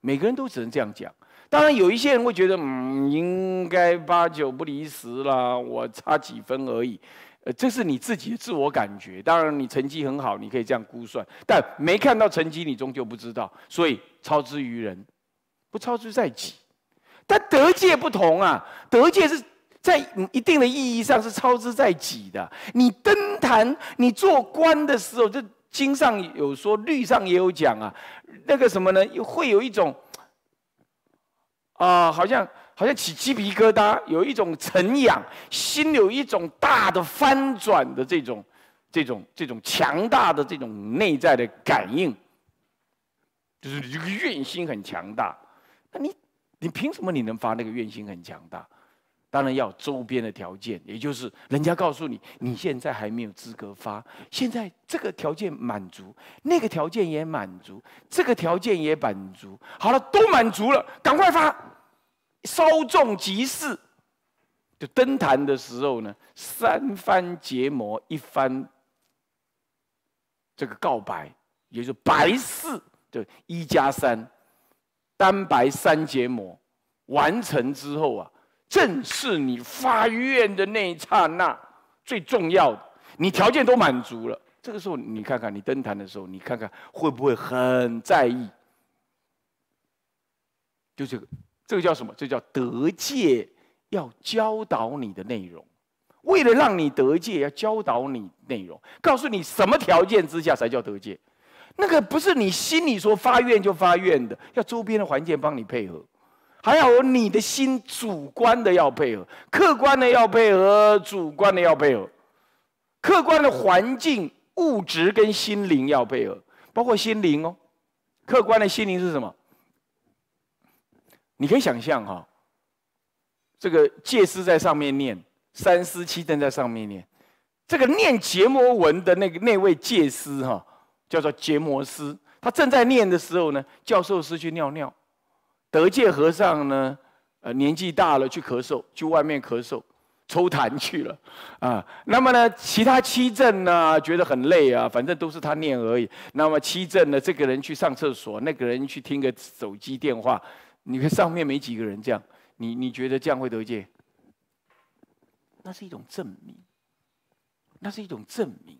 每个人都只能这样讲。当然，有一些人会觉得，嗯，应该八九不离十啦，我差几分而已。呃，这是你自己的自我感觉。当然，你成绩很好，你可以这样估算。但没看到成绩，你终究不知道，所以超之于人。不超出在己，但德界不同啊。德界是在一定的意义上是超之在己的。你登坛、你做官的时候，这经上有说，律上也有讲啊。那个什么呢？会有一种啊，好像好像起鸡皮疙瘩，有一种沉痒，心有一种大的翻转的这种、这种、这种强大的这种内在的感应，就是这个愿心很强大。那你，你凭什么你能发那个愿心很强大？当然要周边的条件，也就是人家告诉你，你现在还没有资格发，现在这个条件满足，那个条件也满足，这个条件也满足，好了，都满足了，赶快发，稍纵即逝。就登坛的时候呢，三番结魔一番，这个告白，也就是白事，就一加三。单白三结膜完成之后啊，正是你发愿的那一刹那，最重要的。你条件都满足了，这个时候你看看，你登坛的时候，你看看会不会很在意？就这个，这个叫什么？这叫德戒，要教导你的内容。为了让你得戒，要教导你内容，告诉你什么条件之下才叫得戒。那个不是你心里说发愿就发愿的，要周边的环境帮你配合，还要有你的心主观的要配合，客观的要配合，主观的要配合，客观的环境、物质跟心灵要配合，包括心灵哦。客观的心灵是什么？你可以想象哈，这个戒师在上面念三思七登在上面念，这个念结魔文的那个那位戒师哈。叫做结摩斯，他正在念的时候呢，教授师去尿尿，德界和尚呢，呃，年纪大了去咳嗽，去外面咳嗽，抽痰去了，啊，那么呢，其他七正呢，觉得很累啊，反正都是他念而已。那么七正呢，这个人去上厕所，那个人去听个手机电话，你看上面没几个人，这样，你你觉得这样会得界？那是一种证明。那是一种证明，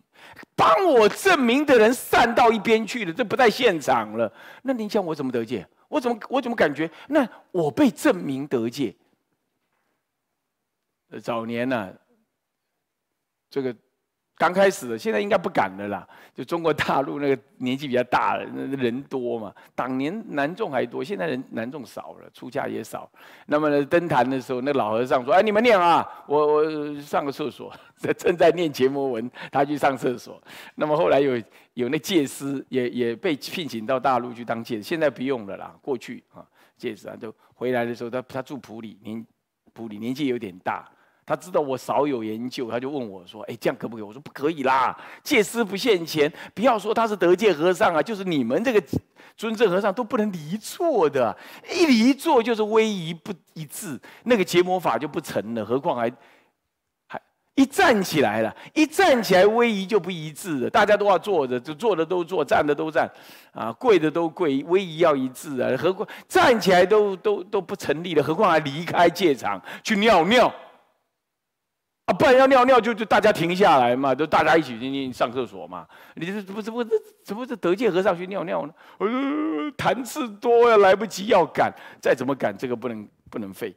帮我证明的人散到一边去了，这不在现场了。那您讲我怎么得戒？我怎么我怎么感觉？那我被证明得戒。早年呢，这个。刚开始，的，现在应该不敢了啦。就中国大陆那个年纪比较大那人多嘛，当年男众还多，现在人男众少了，出家也少。那么登坛的时候，那老和尚说：“哎，你们念啊，我我上个厕所。”正在念《结磨文》，他去上厕所。那么后来有有那戒师也也被聘请到大陆去当戒现在不用了啦。过去啊，戒师啊，就回来的时候，他他住普里年，普里年纪有点大。他知道我少有研究，他就问我说：“哎，这样可不可以？”我说：“不可以啦，借师不现钱，不要说他是得戒和尚啊，就是你们这个尊正和尚都不能离座的，一离座就是威仪不一致，那个结魔法就不成了。何况还还一站起来了，一站起来威仪就不一致了，大家都要坐着，就坐的都坐，站的都站，啊，跪的都跪，威仪要一致啊。何况站起来都都都不成立了，何况还离开戒场去尿尿。”不然要尿尿就就大家停下来嘛，就大家一起进去上厕所嘛。你这怎么怎么这怎么这德界和尚去尿尿呢？呃，谈次多呀，来不及要赶，再怎么赶这个不能不能废。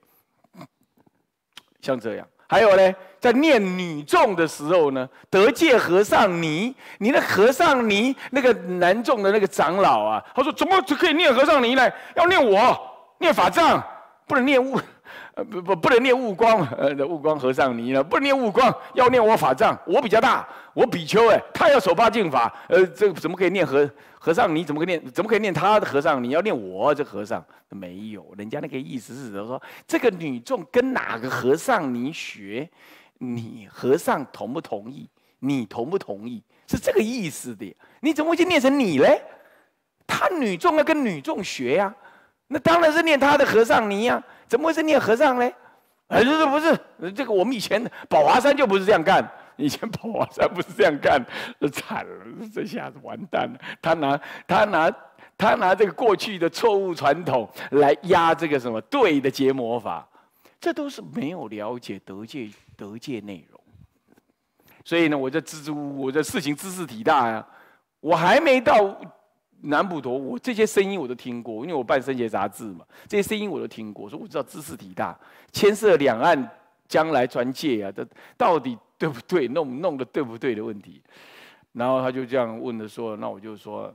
像这样，还有呢，在念女众的时候呢，德界和尚尼，你的和尚尼那个男众的那个长老啊，他说怎么可以念和尚尼呢？要念我念法杖，不能念物。不不不能念悟光 呃那悟光和尚尼呢不能念悟光要念我法杖我比较大我比丘哎他要手八净法呃这怎么可以念和和尚尼？怎么可以念怎么可以念他的和尚你要念我这和尚没有人家那个意思是说这个女众跟哪个和尚尼学你和尚同不同意你同不同意是这个意思的你怎么会去念成你嘞他女众要跟女众学呀那当然是念他的和尚尼呀。怎么会是念和尚呢？啊，不是不是，这个我们以前宝华山就不是这样干，以前宝华山不是这样干，惨了，这下子完蛋了。他拿他拿他拿这个过去的错误传统来压这个什么对的结魔法，这都是没有了解得戒得戒内容。所以呢，我这支支吾吾，我这事情知识体大呀，我还没到。南普陀，我这些声音我都听过，因为我办《生贤杂志》嘛，这些声音我都听过，所以我知道知识体大，牵涉两岸将来专界啊，这到底对不对？弄弄的对不对的问题？然后他就这样问的说：“那我就说，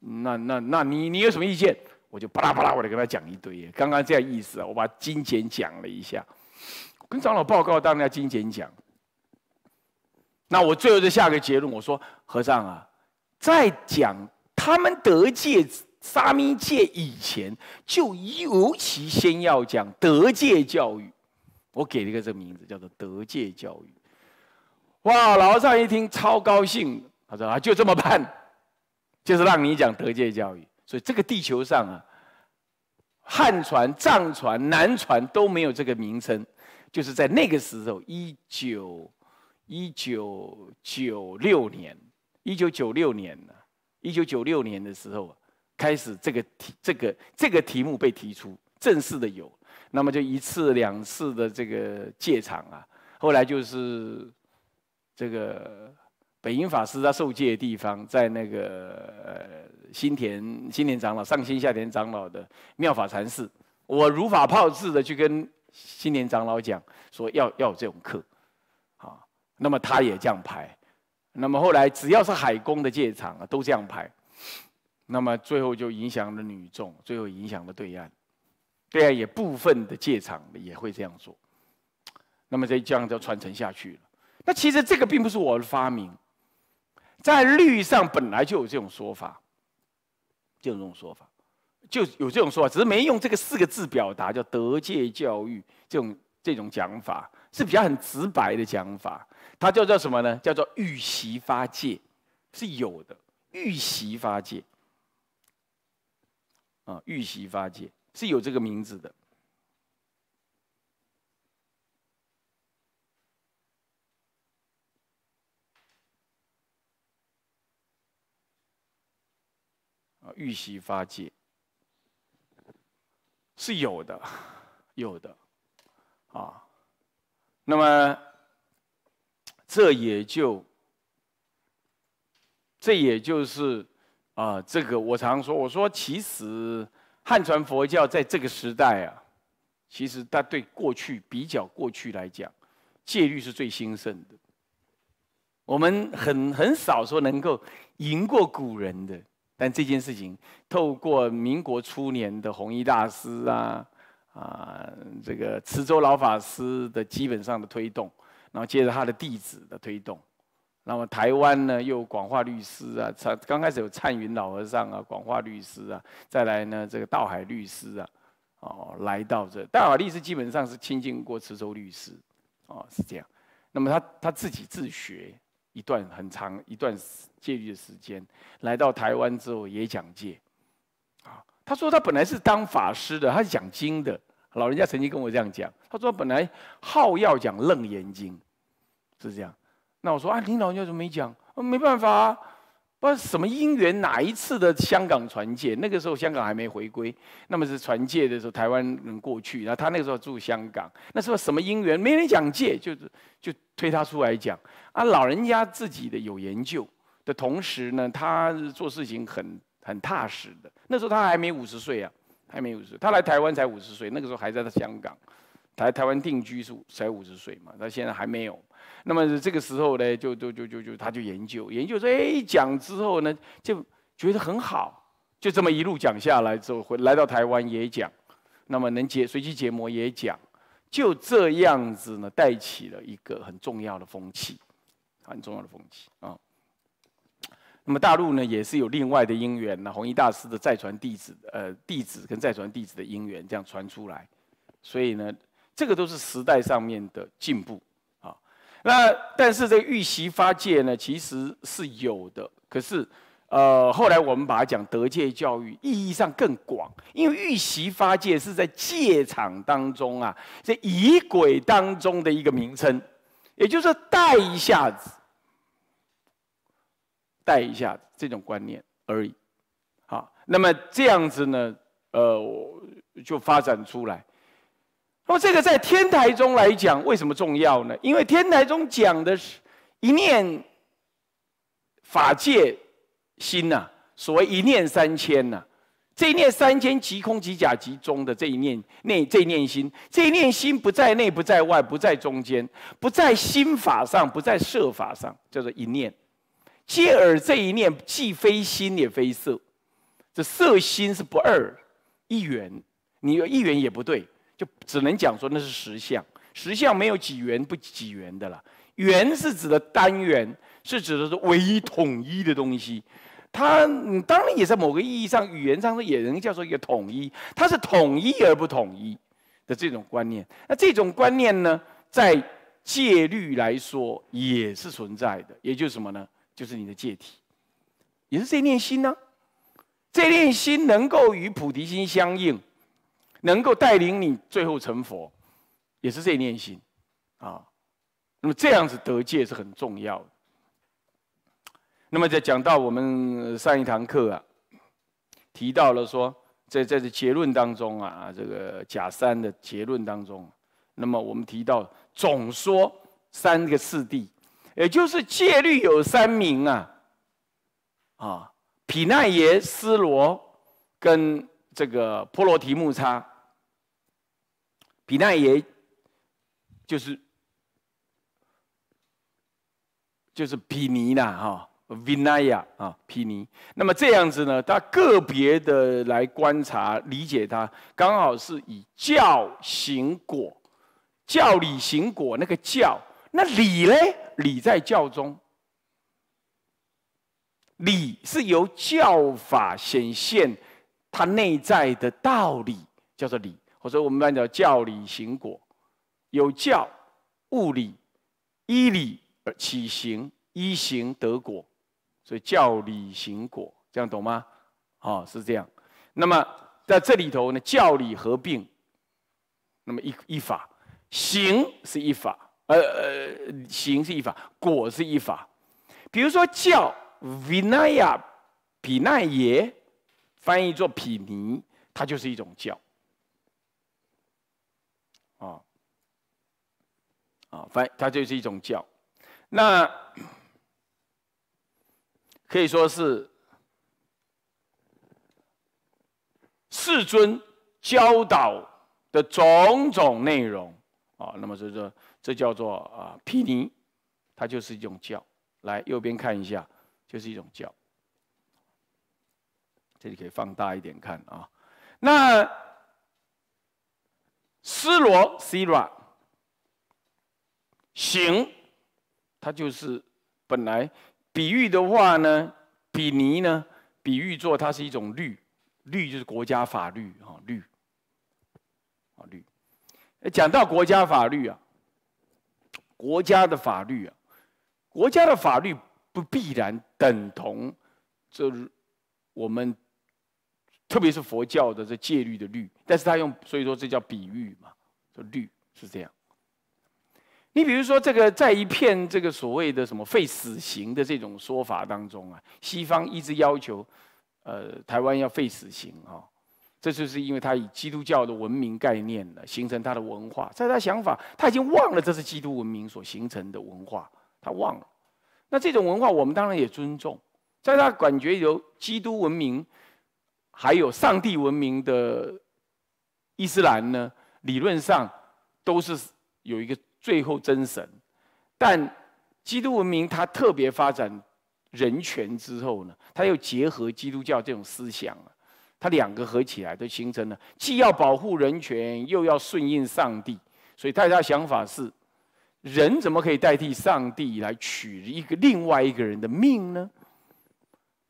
那那那你你有什么意见？”我就巴拉巴拉，我就跟他讲一堆，刚刚这样意思啊，我把金简讲了一下，跟长老报告，当然金简讲。那我最后再下个结论，我说：“和尚啊，再讲。”他们德界沙弥界以前就尤其先要讲德界教育，我给了一个这个名字叫做德界教育。哇，老和尚一听超高兴，他说啊就这么办，就是让你讲德界教育。所以这个地球上啊，汉传、藏传、南传都没有这个名称，就是在那个时候，一九一九九六年，一九九六年呢。一九九六年的时候啊，开始这个题、这个这个题目被提出，正式的有，那么就一次两次的这个借场啊，后来就是这个本音法师他受戒的地方，在那个新田新田长老、上新下田长老的妙法禅寺，我如法炮制的去跟新田长老讲，说要要有这种课，啊，那么他也这样排。那么后来只要是海工的戒场啊，都这样拍，那么最后就影响了女众，最后影响了对岸，对岸也部分的戒场也会这样做，那么这这样就传承下去了。那其实这个并不是我的发明，在律上本来就有这种说法，就有这种说法，就有这种说法，只是没用这个四个字表达叫“德界教育”这种。这种讲法是比较很直白的讲法，它叫做什么呢？叫做预习发戒，是有的。预习发戒，啊，预习发戒是有这个名字的。啊，预习发戒是有的，有的。啊，那么这也就，这也就是啊，这个我常说，我说其实汉传佛教在这个时代啊，其实它对过去比较过去来讲，戒律是最兴盛的。我们很很少说能够赢过古人的，但这件事情透过民国初年的弘一大师啊。啊，这个慈州老法师的基本上的推动，然后接着他的弟子的推动，那么台湾呢，又广化律师啊，才刚开始有灿云老和尚啊，广化律师啊，再来呢，这个道海律师啊，哦，来到这道海律师基本上是亲近过慈州律师，哦，是这样，那么他他自己自学一段很长一段戒律的时间，来到台湾之后也讲戒。他说他本来是当法师的，他是讲经的。老人家曾经跟我这样讲，他说本来好要讲《楞严经》，是这样。那我说啊，领老人家怎么没讲？没办法啊，不知道什么因缘，哪一次的香港传戒？那个时候香港还没回归，那么是传戒的时候，台湾人过去，然后他那个时候住香港，那时候什么因缘没人讲戒，就是就推他出来讲。啊，老人家自己的有研究的同时呢，他做事情很。很踏实的。那时候他还没五十岁啊，还没五十岁。他来台湾才五十岁，那个时候还在香港，台台湾定居是才五十岁嘛。他现在还没有。那么这个时候呢，就就就就就他就研究研究说，哎，讲之后呢，就觉得很好。就这么一路讲下来之后，回来到台湾也讲，那么能结随机结膜也讲，就这样子呢，带起了一个很重要的风气，很重要的风气啊。那么大陆呢，也是有另外的因缘那弘一大师的再传弟子，呃，弟子跟再传弟子的因缘这样传出来，所以呢，这个都是时代上面的进步啊。那但是这玉玺发戒呢，其实是有的。可是，呃，后来我们把它讲德戒教育，意义上更广，因为玉玺发戒是在戒场当中啊，在仪轨当中的一个名称，也就是带一下子。带一下这种观念而已，好，那么这样子呢，呃，就发展出来。那么这个在天台中来讲，为什么重要呢？因为天台中讲的是一念法界心呐，所谓一念三千呐，这一念三千即空即假即中的这一念那这一念心，这一念心不在内不在外不在中间，不在心法上不在色法上，叫做一念。戒耳这一念既非心也非色，这色心是不二一元，你一元也不对，就只能讲说那是实相，实相没有几元不几元的了。元是指的单元，是指的是唯一统一的东西。它当然也在某个意义上、语言上也能叫做一个统一，它是统一而不统一的这种观念。那这种观念呢，在戒律来说也是存在的，也就是什么呢？就是你的戒体，也是这念心呢。这念心能够与菩提心相应，能够带领你最后成佛，也是这念心啊。那么这样子得戒是很重要的。那么在讲到我们上一堂课啊，提到了说，在在这结论当中啊，这个假三的结论当中，那么我们提到总说三个四谛。也就是戒律有三名啊，啊，毗那耶、斯罗跟这个婆罗提木叉。比那耶就是就是比尼啦，哈，Vinaya 啊，毗尼。那么这样子呢，他个别的来观察、理解他，刚好是以教行果，教理行果那个教。那理呢？理在教中，理是由教法显现，它内在的道理叫做理。我说我们按照教理行果，有教物理，依理而起行，依行得果，所以教理行果，这样懂吗？啊，是这样。那么在这里头呢，教理合并，那么一一法，行是一法。呃呃，行是一法，果是一法。比如说教，vinaya 比奈耶，翻译作匹尼，它就是一种教。啊啊，翻它就是一种教。那可以说是世尊教导的种种内容啊。那么就是。这叫做啊，毗尼，它就是一种教。来，右边看一下，就是一种教。这里可以放大一点看啊。那斯罗 （Sira） 它就是本来比喻的话呢，比尼呢，比喻作它是一种律，律就是国家法律啊，律啊律。讲到国家法律啊。国家的法律啊，国家的法律不必然等同，这我们特别是佛教的这戒律的律，但是他用，所以说这叫比喻嘛，这律是这样。你比如说这个，在一片这个所谓的什么废死刑的这种说法当中啊，西方一直要求，呃，台湾要废死刑啊。这就是因为他以基督教的文明概念呢，形成他的文化，在他想法，他已经忘了这是基督文明所形成的文化，他忘了。那这种文化我们当然也尊重，在他感觉有基督文明，还有上帝文明的伊斯兰呢，理论上都是有一个最后真神，但基督文明它特别发展人权之后呢，它又结合基督教这种思想。它两个合起来就形成了，既要保护人权，又要顺应上帝，所以大家想法是：人怎么可以代替上帝来取一个另外一个人的命呢？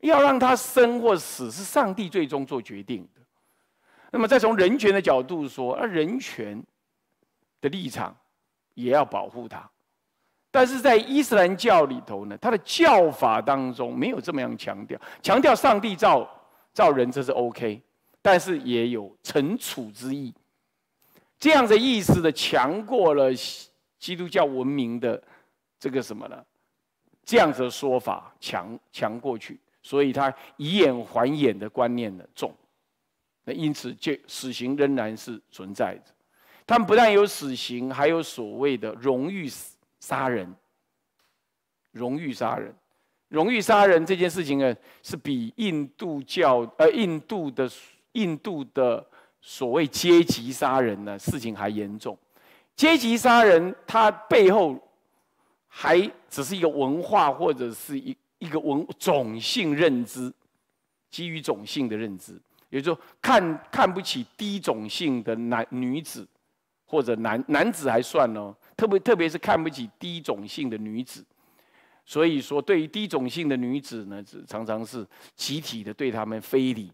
要让他生或死是上帝最终做决定的。那么再从人权的角度说，人权的立场也要保护他，但是在伊斯兰教里头呢，他的教法当中没有这么样强调，强调上帝造。造人这是 OK，但是也有惩处之意，这样的意思的强过了基督教文明的这个什么呢？这样子的说法强强过去，所以他以眼还眼的观念的重，那因此这死刑仍然是存在的。他们不但有死刑，还有所谓的荣誉杀人，荣誉杀人。荣誉杀人这件事情呢，是比印度教呃印度的印度的所谓阶级杀人呢事情还严重。阶级杀人它背后还只是一个文化或者是一一个文种性认知，基于种性的认知，也就看看不起低种姓的男女子或者男男子还算哦，特别特别是看不起低种姓的女子。所以说，对低种姓的女子呢，常常是集体的对他们非礼。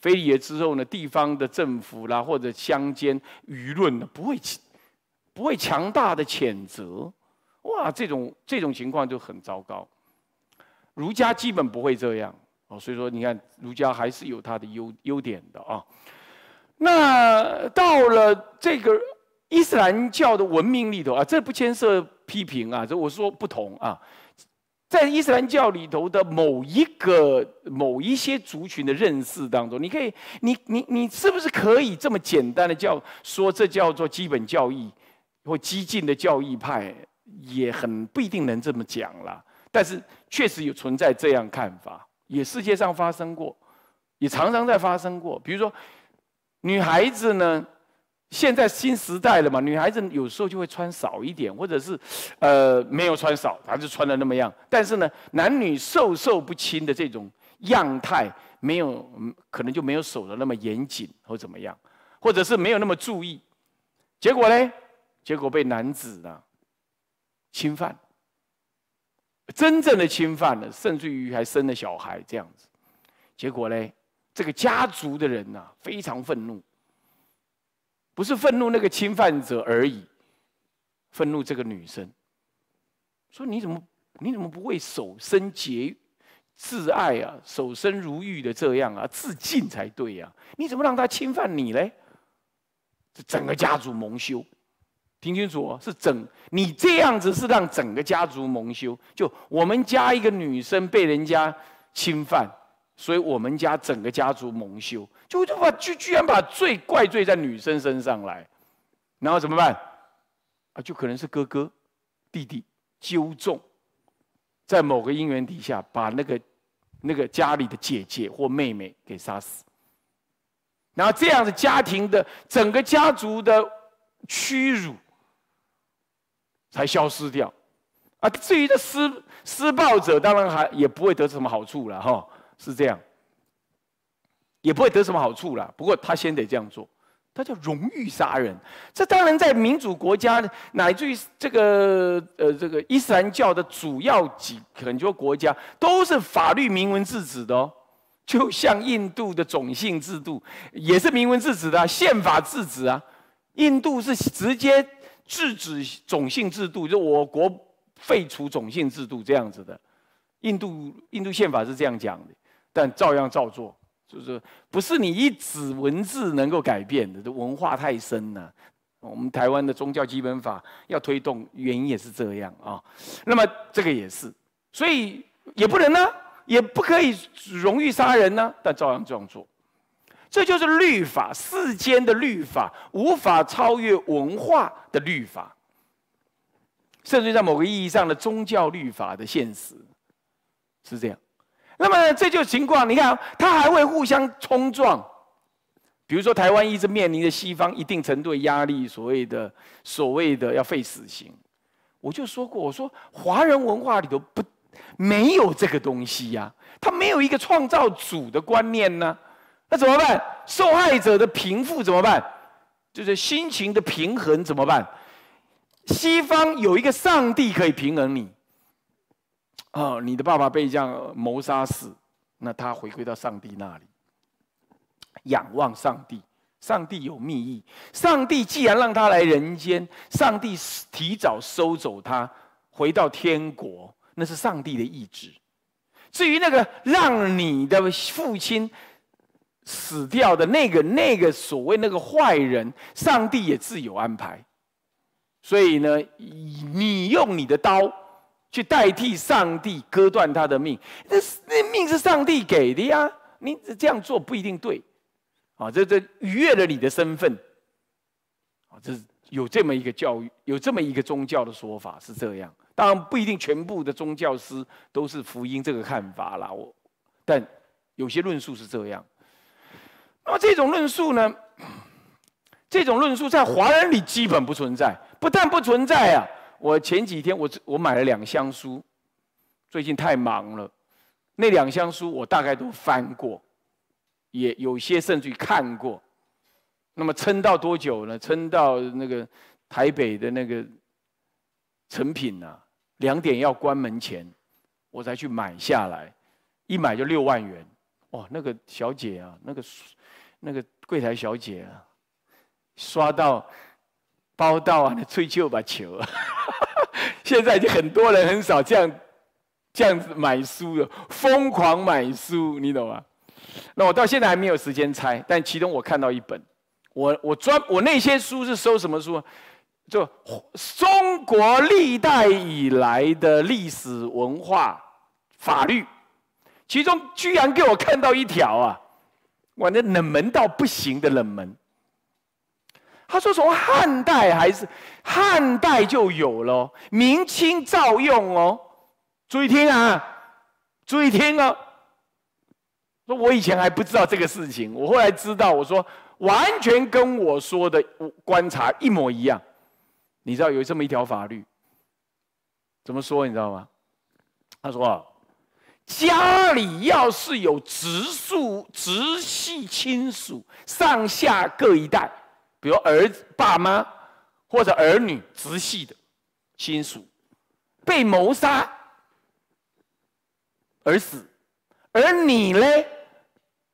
非礼了之后呢，地方的政府啦，或者乡间舆论呢，不会、不会强大的谴责。哇，这种这种情况就很糟糕。儒家基本不会这样哦，所以说你看，儒家还是有它的优优点的啊。那到了这个伊斯兰教的文明里头啊，这不牵涉。批评啊，这我说不同啊，在伊斯兰教里头的某一个、某一些族群的认识当中，你可以，你你你，是不是可以这么简单的叫说这叫做基本教义？或激进的教义派也很不一定能这么讲了。但是确实有存在这样看法，也世界上发生过，也常常在发生过。比如说，女孩子呢。现在新时代了嘛，女孩子有时候就会穿少一点，或者是，呃，没有穿少，反正就穿的那么样。但是呢，男女授受不亲的这种样态，没有可能就没有守的那么严谨，或怎么样，或者是没有那么注意，结果呢，结果被男子呢侵犯，真正的侵犯了，甚至于还生了小孩这样子。结果呢，这个家族的人呢非常愤怒。不是愤怒那个侵犯者而已，愤怒这个女生。说你怎么你怎么不会守身节自爱啊？守身如玉的这样啊，自尽才对呀！你怎么让他侵犯你嘞？这整个家族蒙羞，听清楚哦，是整你这样子是让整个家族蒙羞。就我们家一个女生被人家侵犯。所以，我们家整个家族蒙羞，就就把居居然把罪怪罪在女生身上来，然后怎么办？啊，就可能是哥哥、弟弟纠众，在某个因缘底下，把那个那个家里的姐姐或妹妹给杀死，然后这样的家庭的整个家族的屈辱才消失掉。啊，至于这施施暴者，当然还也不会得什么好处了，哈。是这样，也不会得什么好处啦。不过他先得这样做，他叫荣誉杀人。这当然在民主国家，乃至于这个呃这个伊斯兰教的主要几很多国家，都是法律明文制止的哦。就像印度的种姓制度，也是明文制止的，宪法制止啊。印度是直接制止种姓制度，就我国废除种姓制度这样子的。印度印度宪法是这样讲的。但照样照做，就是不是你一纸文字能够改变的，文化太深了。我们台湾的宗教基本法要推动，原因也是这样啊。那么这个也是，所以也不能呢，也不可以荣誉杀人呢，但照样这样做。这就是律法，世间的律法无法超越文化的律法，甚至在某个意义上的宗教律法的现实是这样。那么这就情况，你看，它还会互相冲撞。比如说，台湾一直面临着西方一定程度的压力，所谓的所谓的要废死刑，我就说过，我说华人文化里头不没有这个东西呀，他没有一个创造主的观念呢。那怎么办？受害者的贫富怎么办？就是心情的平衡怎么办？西方有一个上帝可以平衡你。哦，你的爸爸被这样谋杀死，那他回归到上帝那里，仰望上帝，上帝有密意，上帝既然让他来人间，上帝提早收走他，回到天国，那是上帝的意志。至于那个让你的父亲死掉的那个那个所谓那个坏人，上帝也自有安排。所以呢，你用你的刀。去代替上帝割断他的命，那那命是上帝给的呀！你这样做不一定对，啊，这这逾越了你的身份，啊，这是有这么一个教育，有这么一个宗教的说法是这样。当然不一定全部的宗教师都是福音这个看法啦，我，但有些论述是这样。那么这种论述呢？这种论述在华人里基本不存在，不但不存在啊。我前几天我我买了两箱书，最近太忙了，那两箱书我大概都翻过，也有些甚至于看过。那么撑到多久呢？撑到那个台北的那个成品啊，两点要关门前，我才去买下来，一买就六万元。哇，那个小姐啊，那个那个柜台小姐啊，刷到包到啊，那翠秀把球。现在已经很多人很少这样这样子买书了，疯狂买书，你懂吗？那我到现在还没有时间拆，但其中我看到一本，我我专我那些书是收什么书？就中国历代以来的历史、文化、法律，其中居然给我看到一条啊，我那冷门到不行的冷门。他说：“从汉代还是汉代就有了，明清照用哦。注意听啊，注意听哦。说我以前还不知道这个事情，我后来知道。我说完全跟我说的观察一模一样。你知道有这么一条法律？怎么说你知道吗？他说：家里要是有直树直系亲属，上下各一代。”比如儿子、爸妈或者儿女直系的亲属被谋杀而死，而你呢，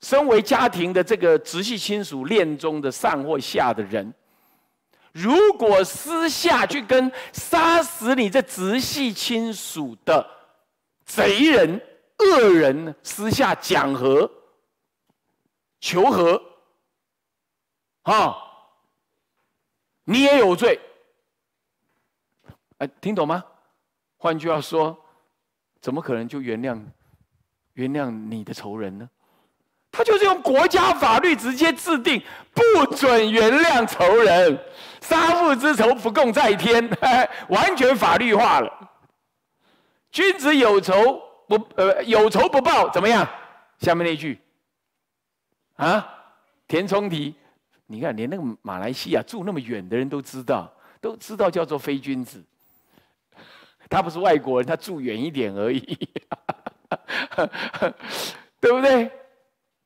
身为家庭的这个直系亲属链中的上或下的人，如果私下去跟杀死你这直系亲属的贼人恶人私下讲和求和，啊？你也有罪，哎，听懂吗？换句话说，怎么可能就原谅原谅你的仇人呢？他就是用国家法律直接制定，不准原谅仇人，杀父之仇不共在天，完全法律化了。君子有仇不呃有仇不报怎么样？下面那句啊，填充题。你看，连那个马来西亚住那么远的人都知道，都知道叫做非君子。他不是外国人，他住远一点而已，对不对？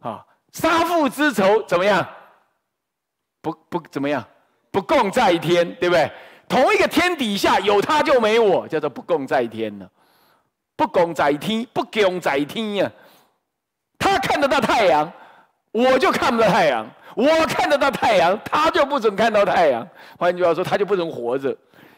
啊，杀父之仇怎么样？不不怎么样？不共在天，对不对？同一个天底下，有他就没我，叫做不共在天了。不共在天，不共在天呀！他看得到太阳，我就看不到太阳。我看得到太阳，他就不准看到太阳。换句话说，他就不准活着。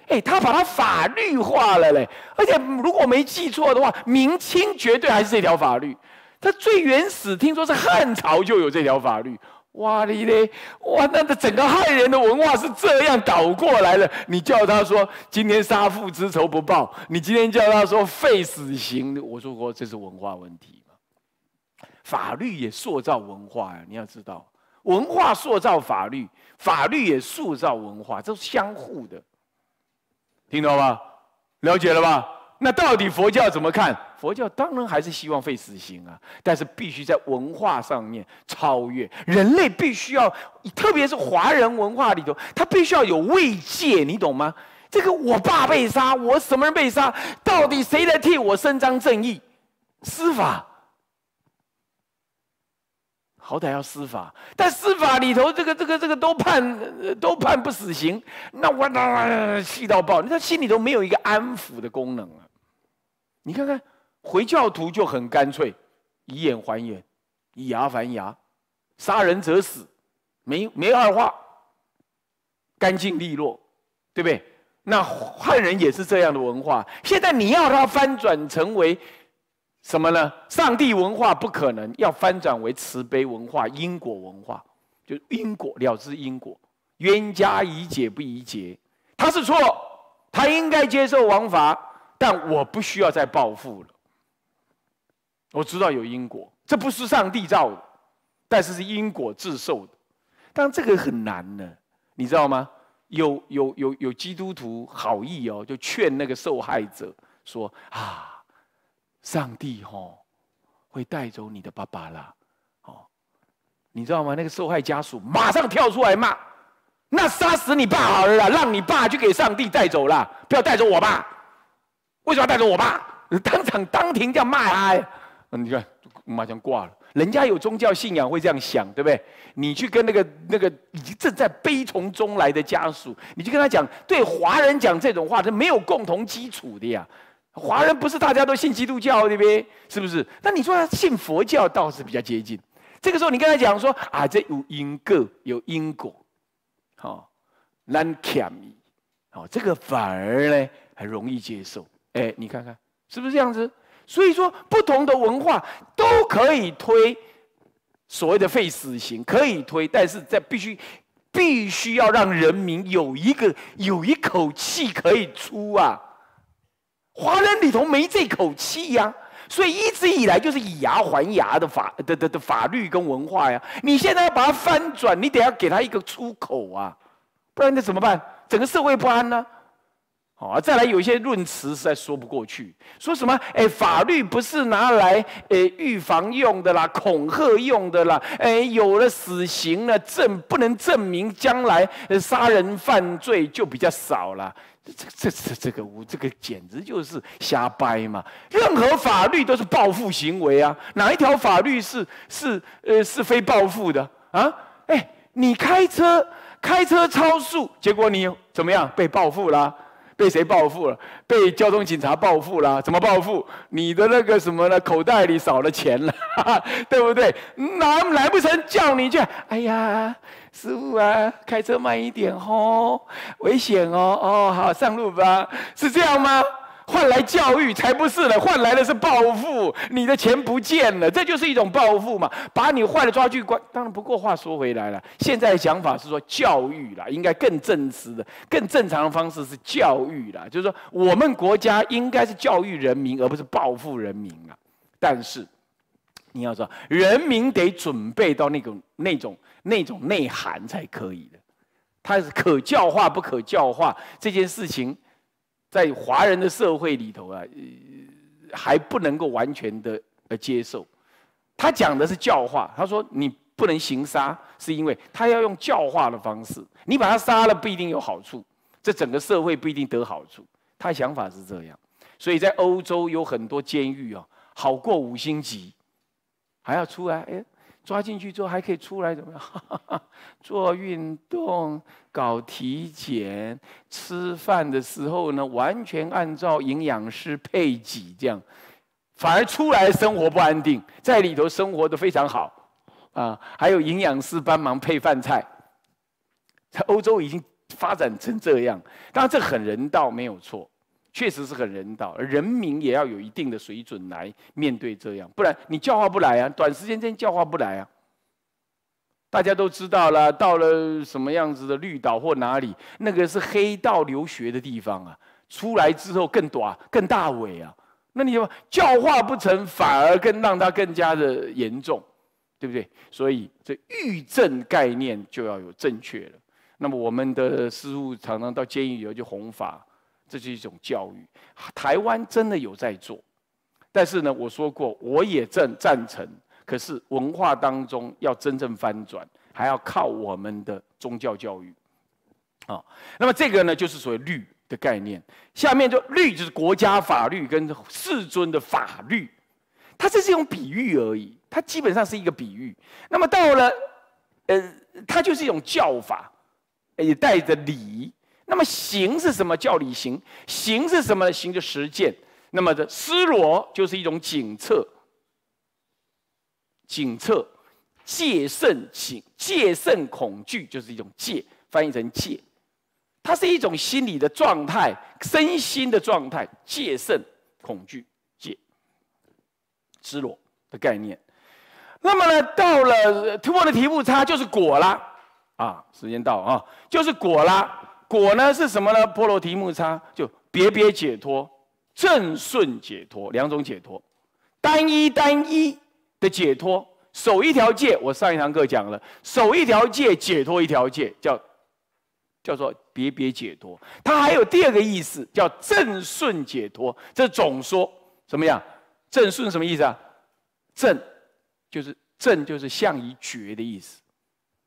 哎，他把它法律化了嘞。而且如果没记错的话，明清绝对还是这条法律。他最原始，听说是汉朝就有这条法律。哇你嘞，哇，那整个汉人的文化是这样倒过来了。你叫他说今天杀父之仇不报，你今天叫他说废死刑，我说过这是文化问题嘛。法律也塑造文化呀，你要知道。文化塑造法律，法律也塑造文化，这是相互的。听到吗？了解了吧？那到底佛教怎么看？佛教当然还是希望废死刑啊，但是必须在文化上面超越人类，必须要，特别是华人文化里头，它必须要有慰藉，你懂吗？这个我爸被杀，我什么人被杀？到底谁来替我伸张正义？司法。好歹要司法，但司法里头这个、这个、这个都判都判不死刑，那我那气到爆！他心里头没有一个安抚的功能了。你看看回教徒就很干脆，以眼还眼，以牙还牙，杀人者死，没没二话，干净利落，对不对？那汉人也是这样的文化。现在你要他翻转成为？什么呢？上帝文化不可能要翻转为慈悲文化、因果文化，就因果了知因果，冤家宜解不宜结。他是错，他应该接受王法，但我不需要再报复了。我知道有因果，这不是上帝造的，但是是因果自受的。但这个很难呢，你知道吗？有有有有基督徒好意哦，就劝那个受害者说啊。上帝吼，会带走你的爸爸啦，哦，你知道吗？那个受害家属马上跳出来骂：“那杀死你爸好了，让你爸去给上帝带走了，不要带走我爸。”为什么要带走我爸？当场当庭叫骂他。你看，马上挂了。人家有宗教信仰会这样想，对不对？你去跟那个那个已经正在悲从中来的家属，你去跟他讲，对华人讲这种话是没有共同基础的呀。华人不是大家都信基督教的不是不是？那你说信佛教倒是比较接近。这个时候你跟他讲说啊，这有因个有因果，好，难卡米，好，这个反而呢很容易接受。哎，你看看是不是这样子？所以说，不同的文化都可以推所谓的废死刑，可以推，但是在必须必须要让人民有一个有一口气可以出啊。华人里头没这口气呀，所以一直以来就是以牙还牙的法的的的法律跟文化呀。你现在要把它翻转，你得要给他一个出口啊，不然那怎么办？整个社会不安呢。好，再来有一些论词实在说不过去，说什么？哎，法律不是拿来呃预防用的啦，恐吓用的啦。哎，有了死刑了，证不能证明将来杀人犯罪就比较少了。这、这、这、这个、我这个简直就是瞎掰嘛！任何法律都是报复行为啊，哪一条法律是是呃是非报复的啊？哎，你开车开车超速，结果你怎么样？被报复啦？被谁报复了？被交通警察报复啦？怎么报复？你的那个什么呢？口袋里少了钱了，对不对？难难不成叫你去？哎呀！师傅啊，开车慢一点吼，危险哦哦，好上路吧，是这样吗？换来教育才不是了，换来的是暴富，你的钱不见了，这就是一种暴富嘛，把你坏了抓去关。当然，不过话说回来了，现在的想法是说教育啦，应该更正直的、更正常的方式是教育啦，就是说我们国家应该是教育人民，而不是报复人民啊。但是你要知道，人民得准备到那种那种。那种内涵才可以的，它是可教化不可教化这件事情，在华人的社会里头啊，还不能够完全的呃接受。他讲的是教化，他说你不能行杀，是因为他要用教化的方式，你把他杀了不一定有好处，这整个社会不一定得好处。他想法是这样，所以在欧洲有很多监狱哦，好过五星级，还要出来哎。抓进去之后还可以出来怎么样？做运动、搞体检、吃饭的时候呢，完全按照营养师配给这样，反而出来生活不安定，在里头生活的非常好啊，还有营养师帮忙配饭菜，在欧洲已经发展成这样，当然这很人道，没有错。确实是很人道，人民也要有一定的水准来面对这样，不然你教化不来啊，短时间间教化不来啊。大家都知道了，到了什么样子的绿岛或哪里，那个是黑道留学的地方啊，出来之后更短、更大尾啊，那你就教化不成，反而更让他更加的严重，对不对？所以这预证概念就要有正确了。那么我们的师傅常常到监狱里就弘法。这是一种教育，台湾真的有在做，但是呢，我说过我也正赞成，可是文化当中要真正翻转，还要靠我们的宗教教育，啊，那么这个呢，就是所谓律的概念。下面就律就是国家法律跟世尊的法律，它这是一种比喻而已，它基本上是一个比喻。那么到了，呃，它就是一种教法，也带着礼。那么行是什么？叫理行。行是什么？行就实践。那么的失落就是一种警策。警策，戒慎警戒慎恐惧就是一种戒，翻译成戒，它是一种心理的状态，身心的状态。戒慎恐惧戒，失落的概念。那么呢，到了突破的题目差就是果啦，啊！时间到啊，就是果啦。果呢是什么呢？波罗提木叉就别别解脱、正顺解脱两种解脱，单一单一的解脱，守一条戒。我上一堂课讲了，守一条戒解脱一条戒，叫叫做别别解脱。它还有第二个意思，叫正顺解脱。这总说怎么样？正顺什么意思啊？正就是正就是向一觉的意思，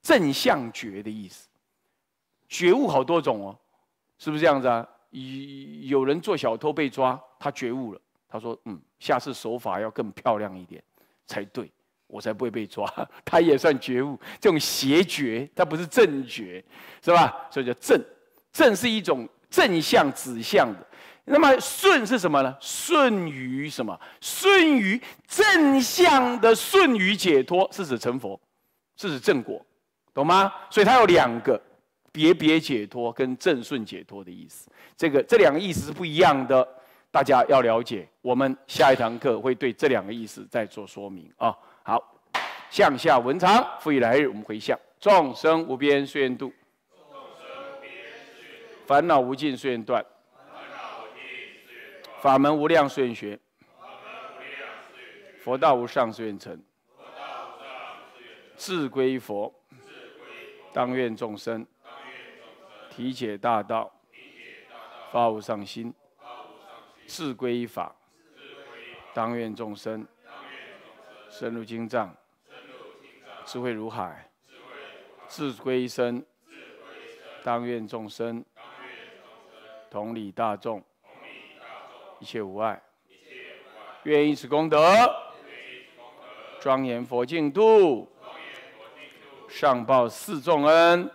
正向觉的意思。觉悟好多种哦，是不是这样子啊？有有人做小偷被抓，他觉悟了，他说：“嗯，下次手法要更漂亮一点，才对，我才不会被抓。”他也算觉悟。这种邪觉，他不是正觉，是吧？所以叫正正是一种正向指向的。那么顺是什么呢？顺于什么？顺于正向的顺于解脱，是指成佛，是指正果，懂吗？所以它有两个。别别解脱跟正顺解脱的意思，这个这两个意思是不一样的，大家要了解。我们下一堂课会对这两个意思再做说明啊。好，向下文昌，复以来日，我们回向众生无边誓愿度，烦恼无尽岁愿断，法门无量随愿学，佛道无上誓愿成，自归佛，当愿众生。体解大道，发无上心，自归法，当愿众生深入经藏，智慧如海，自归生，当愿众生同理大众，一切无碍，愿以此功德，庄严佛净土，上报四重恩。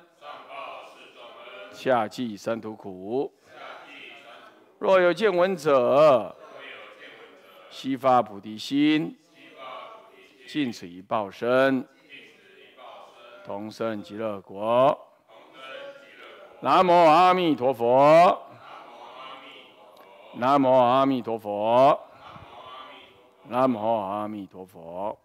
下济三途苦，若有见闻者，悉发菩提心，尽此一报身，同生极乐国。南无阿弥陀佛。南无阿弥陀佛。南无阿弥陀佛。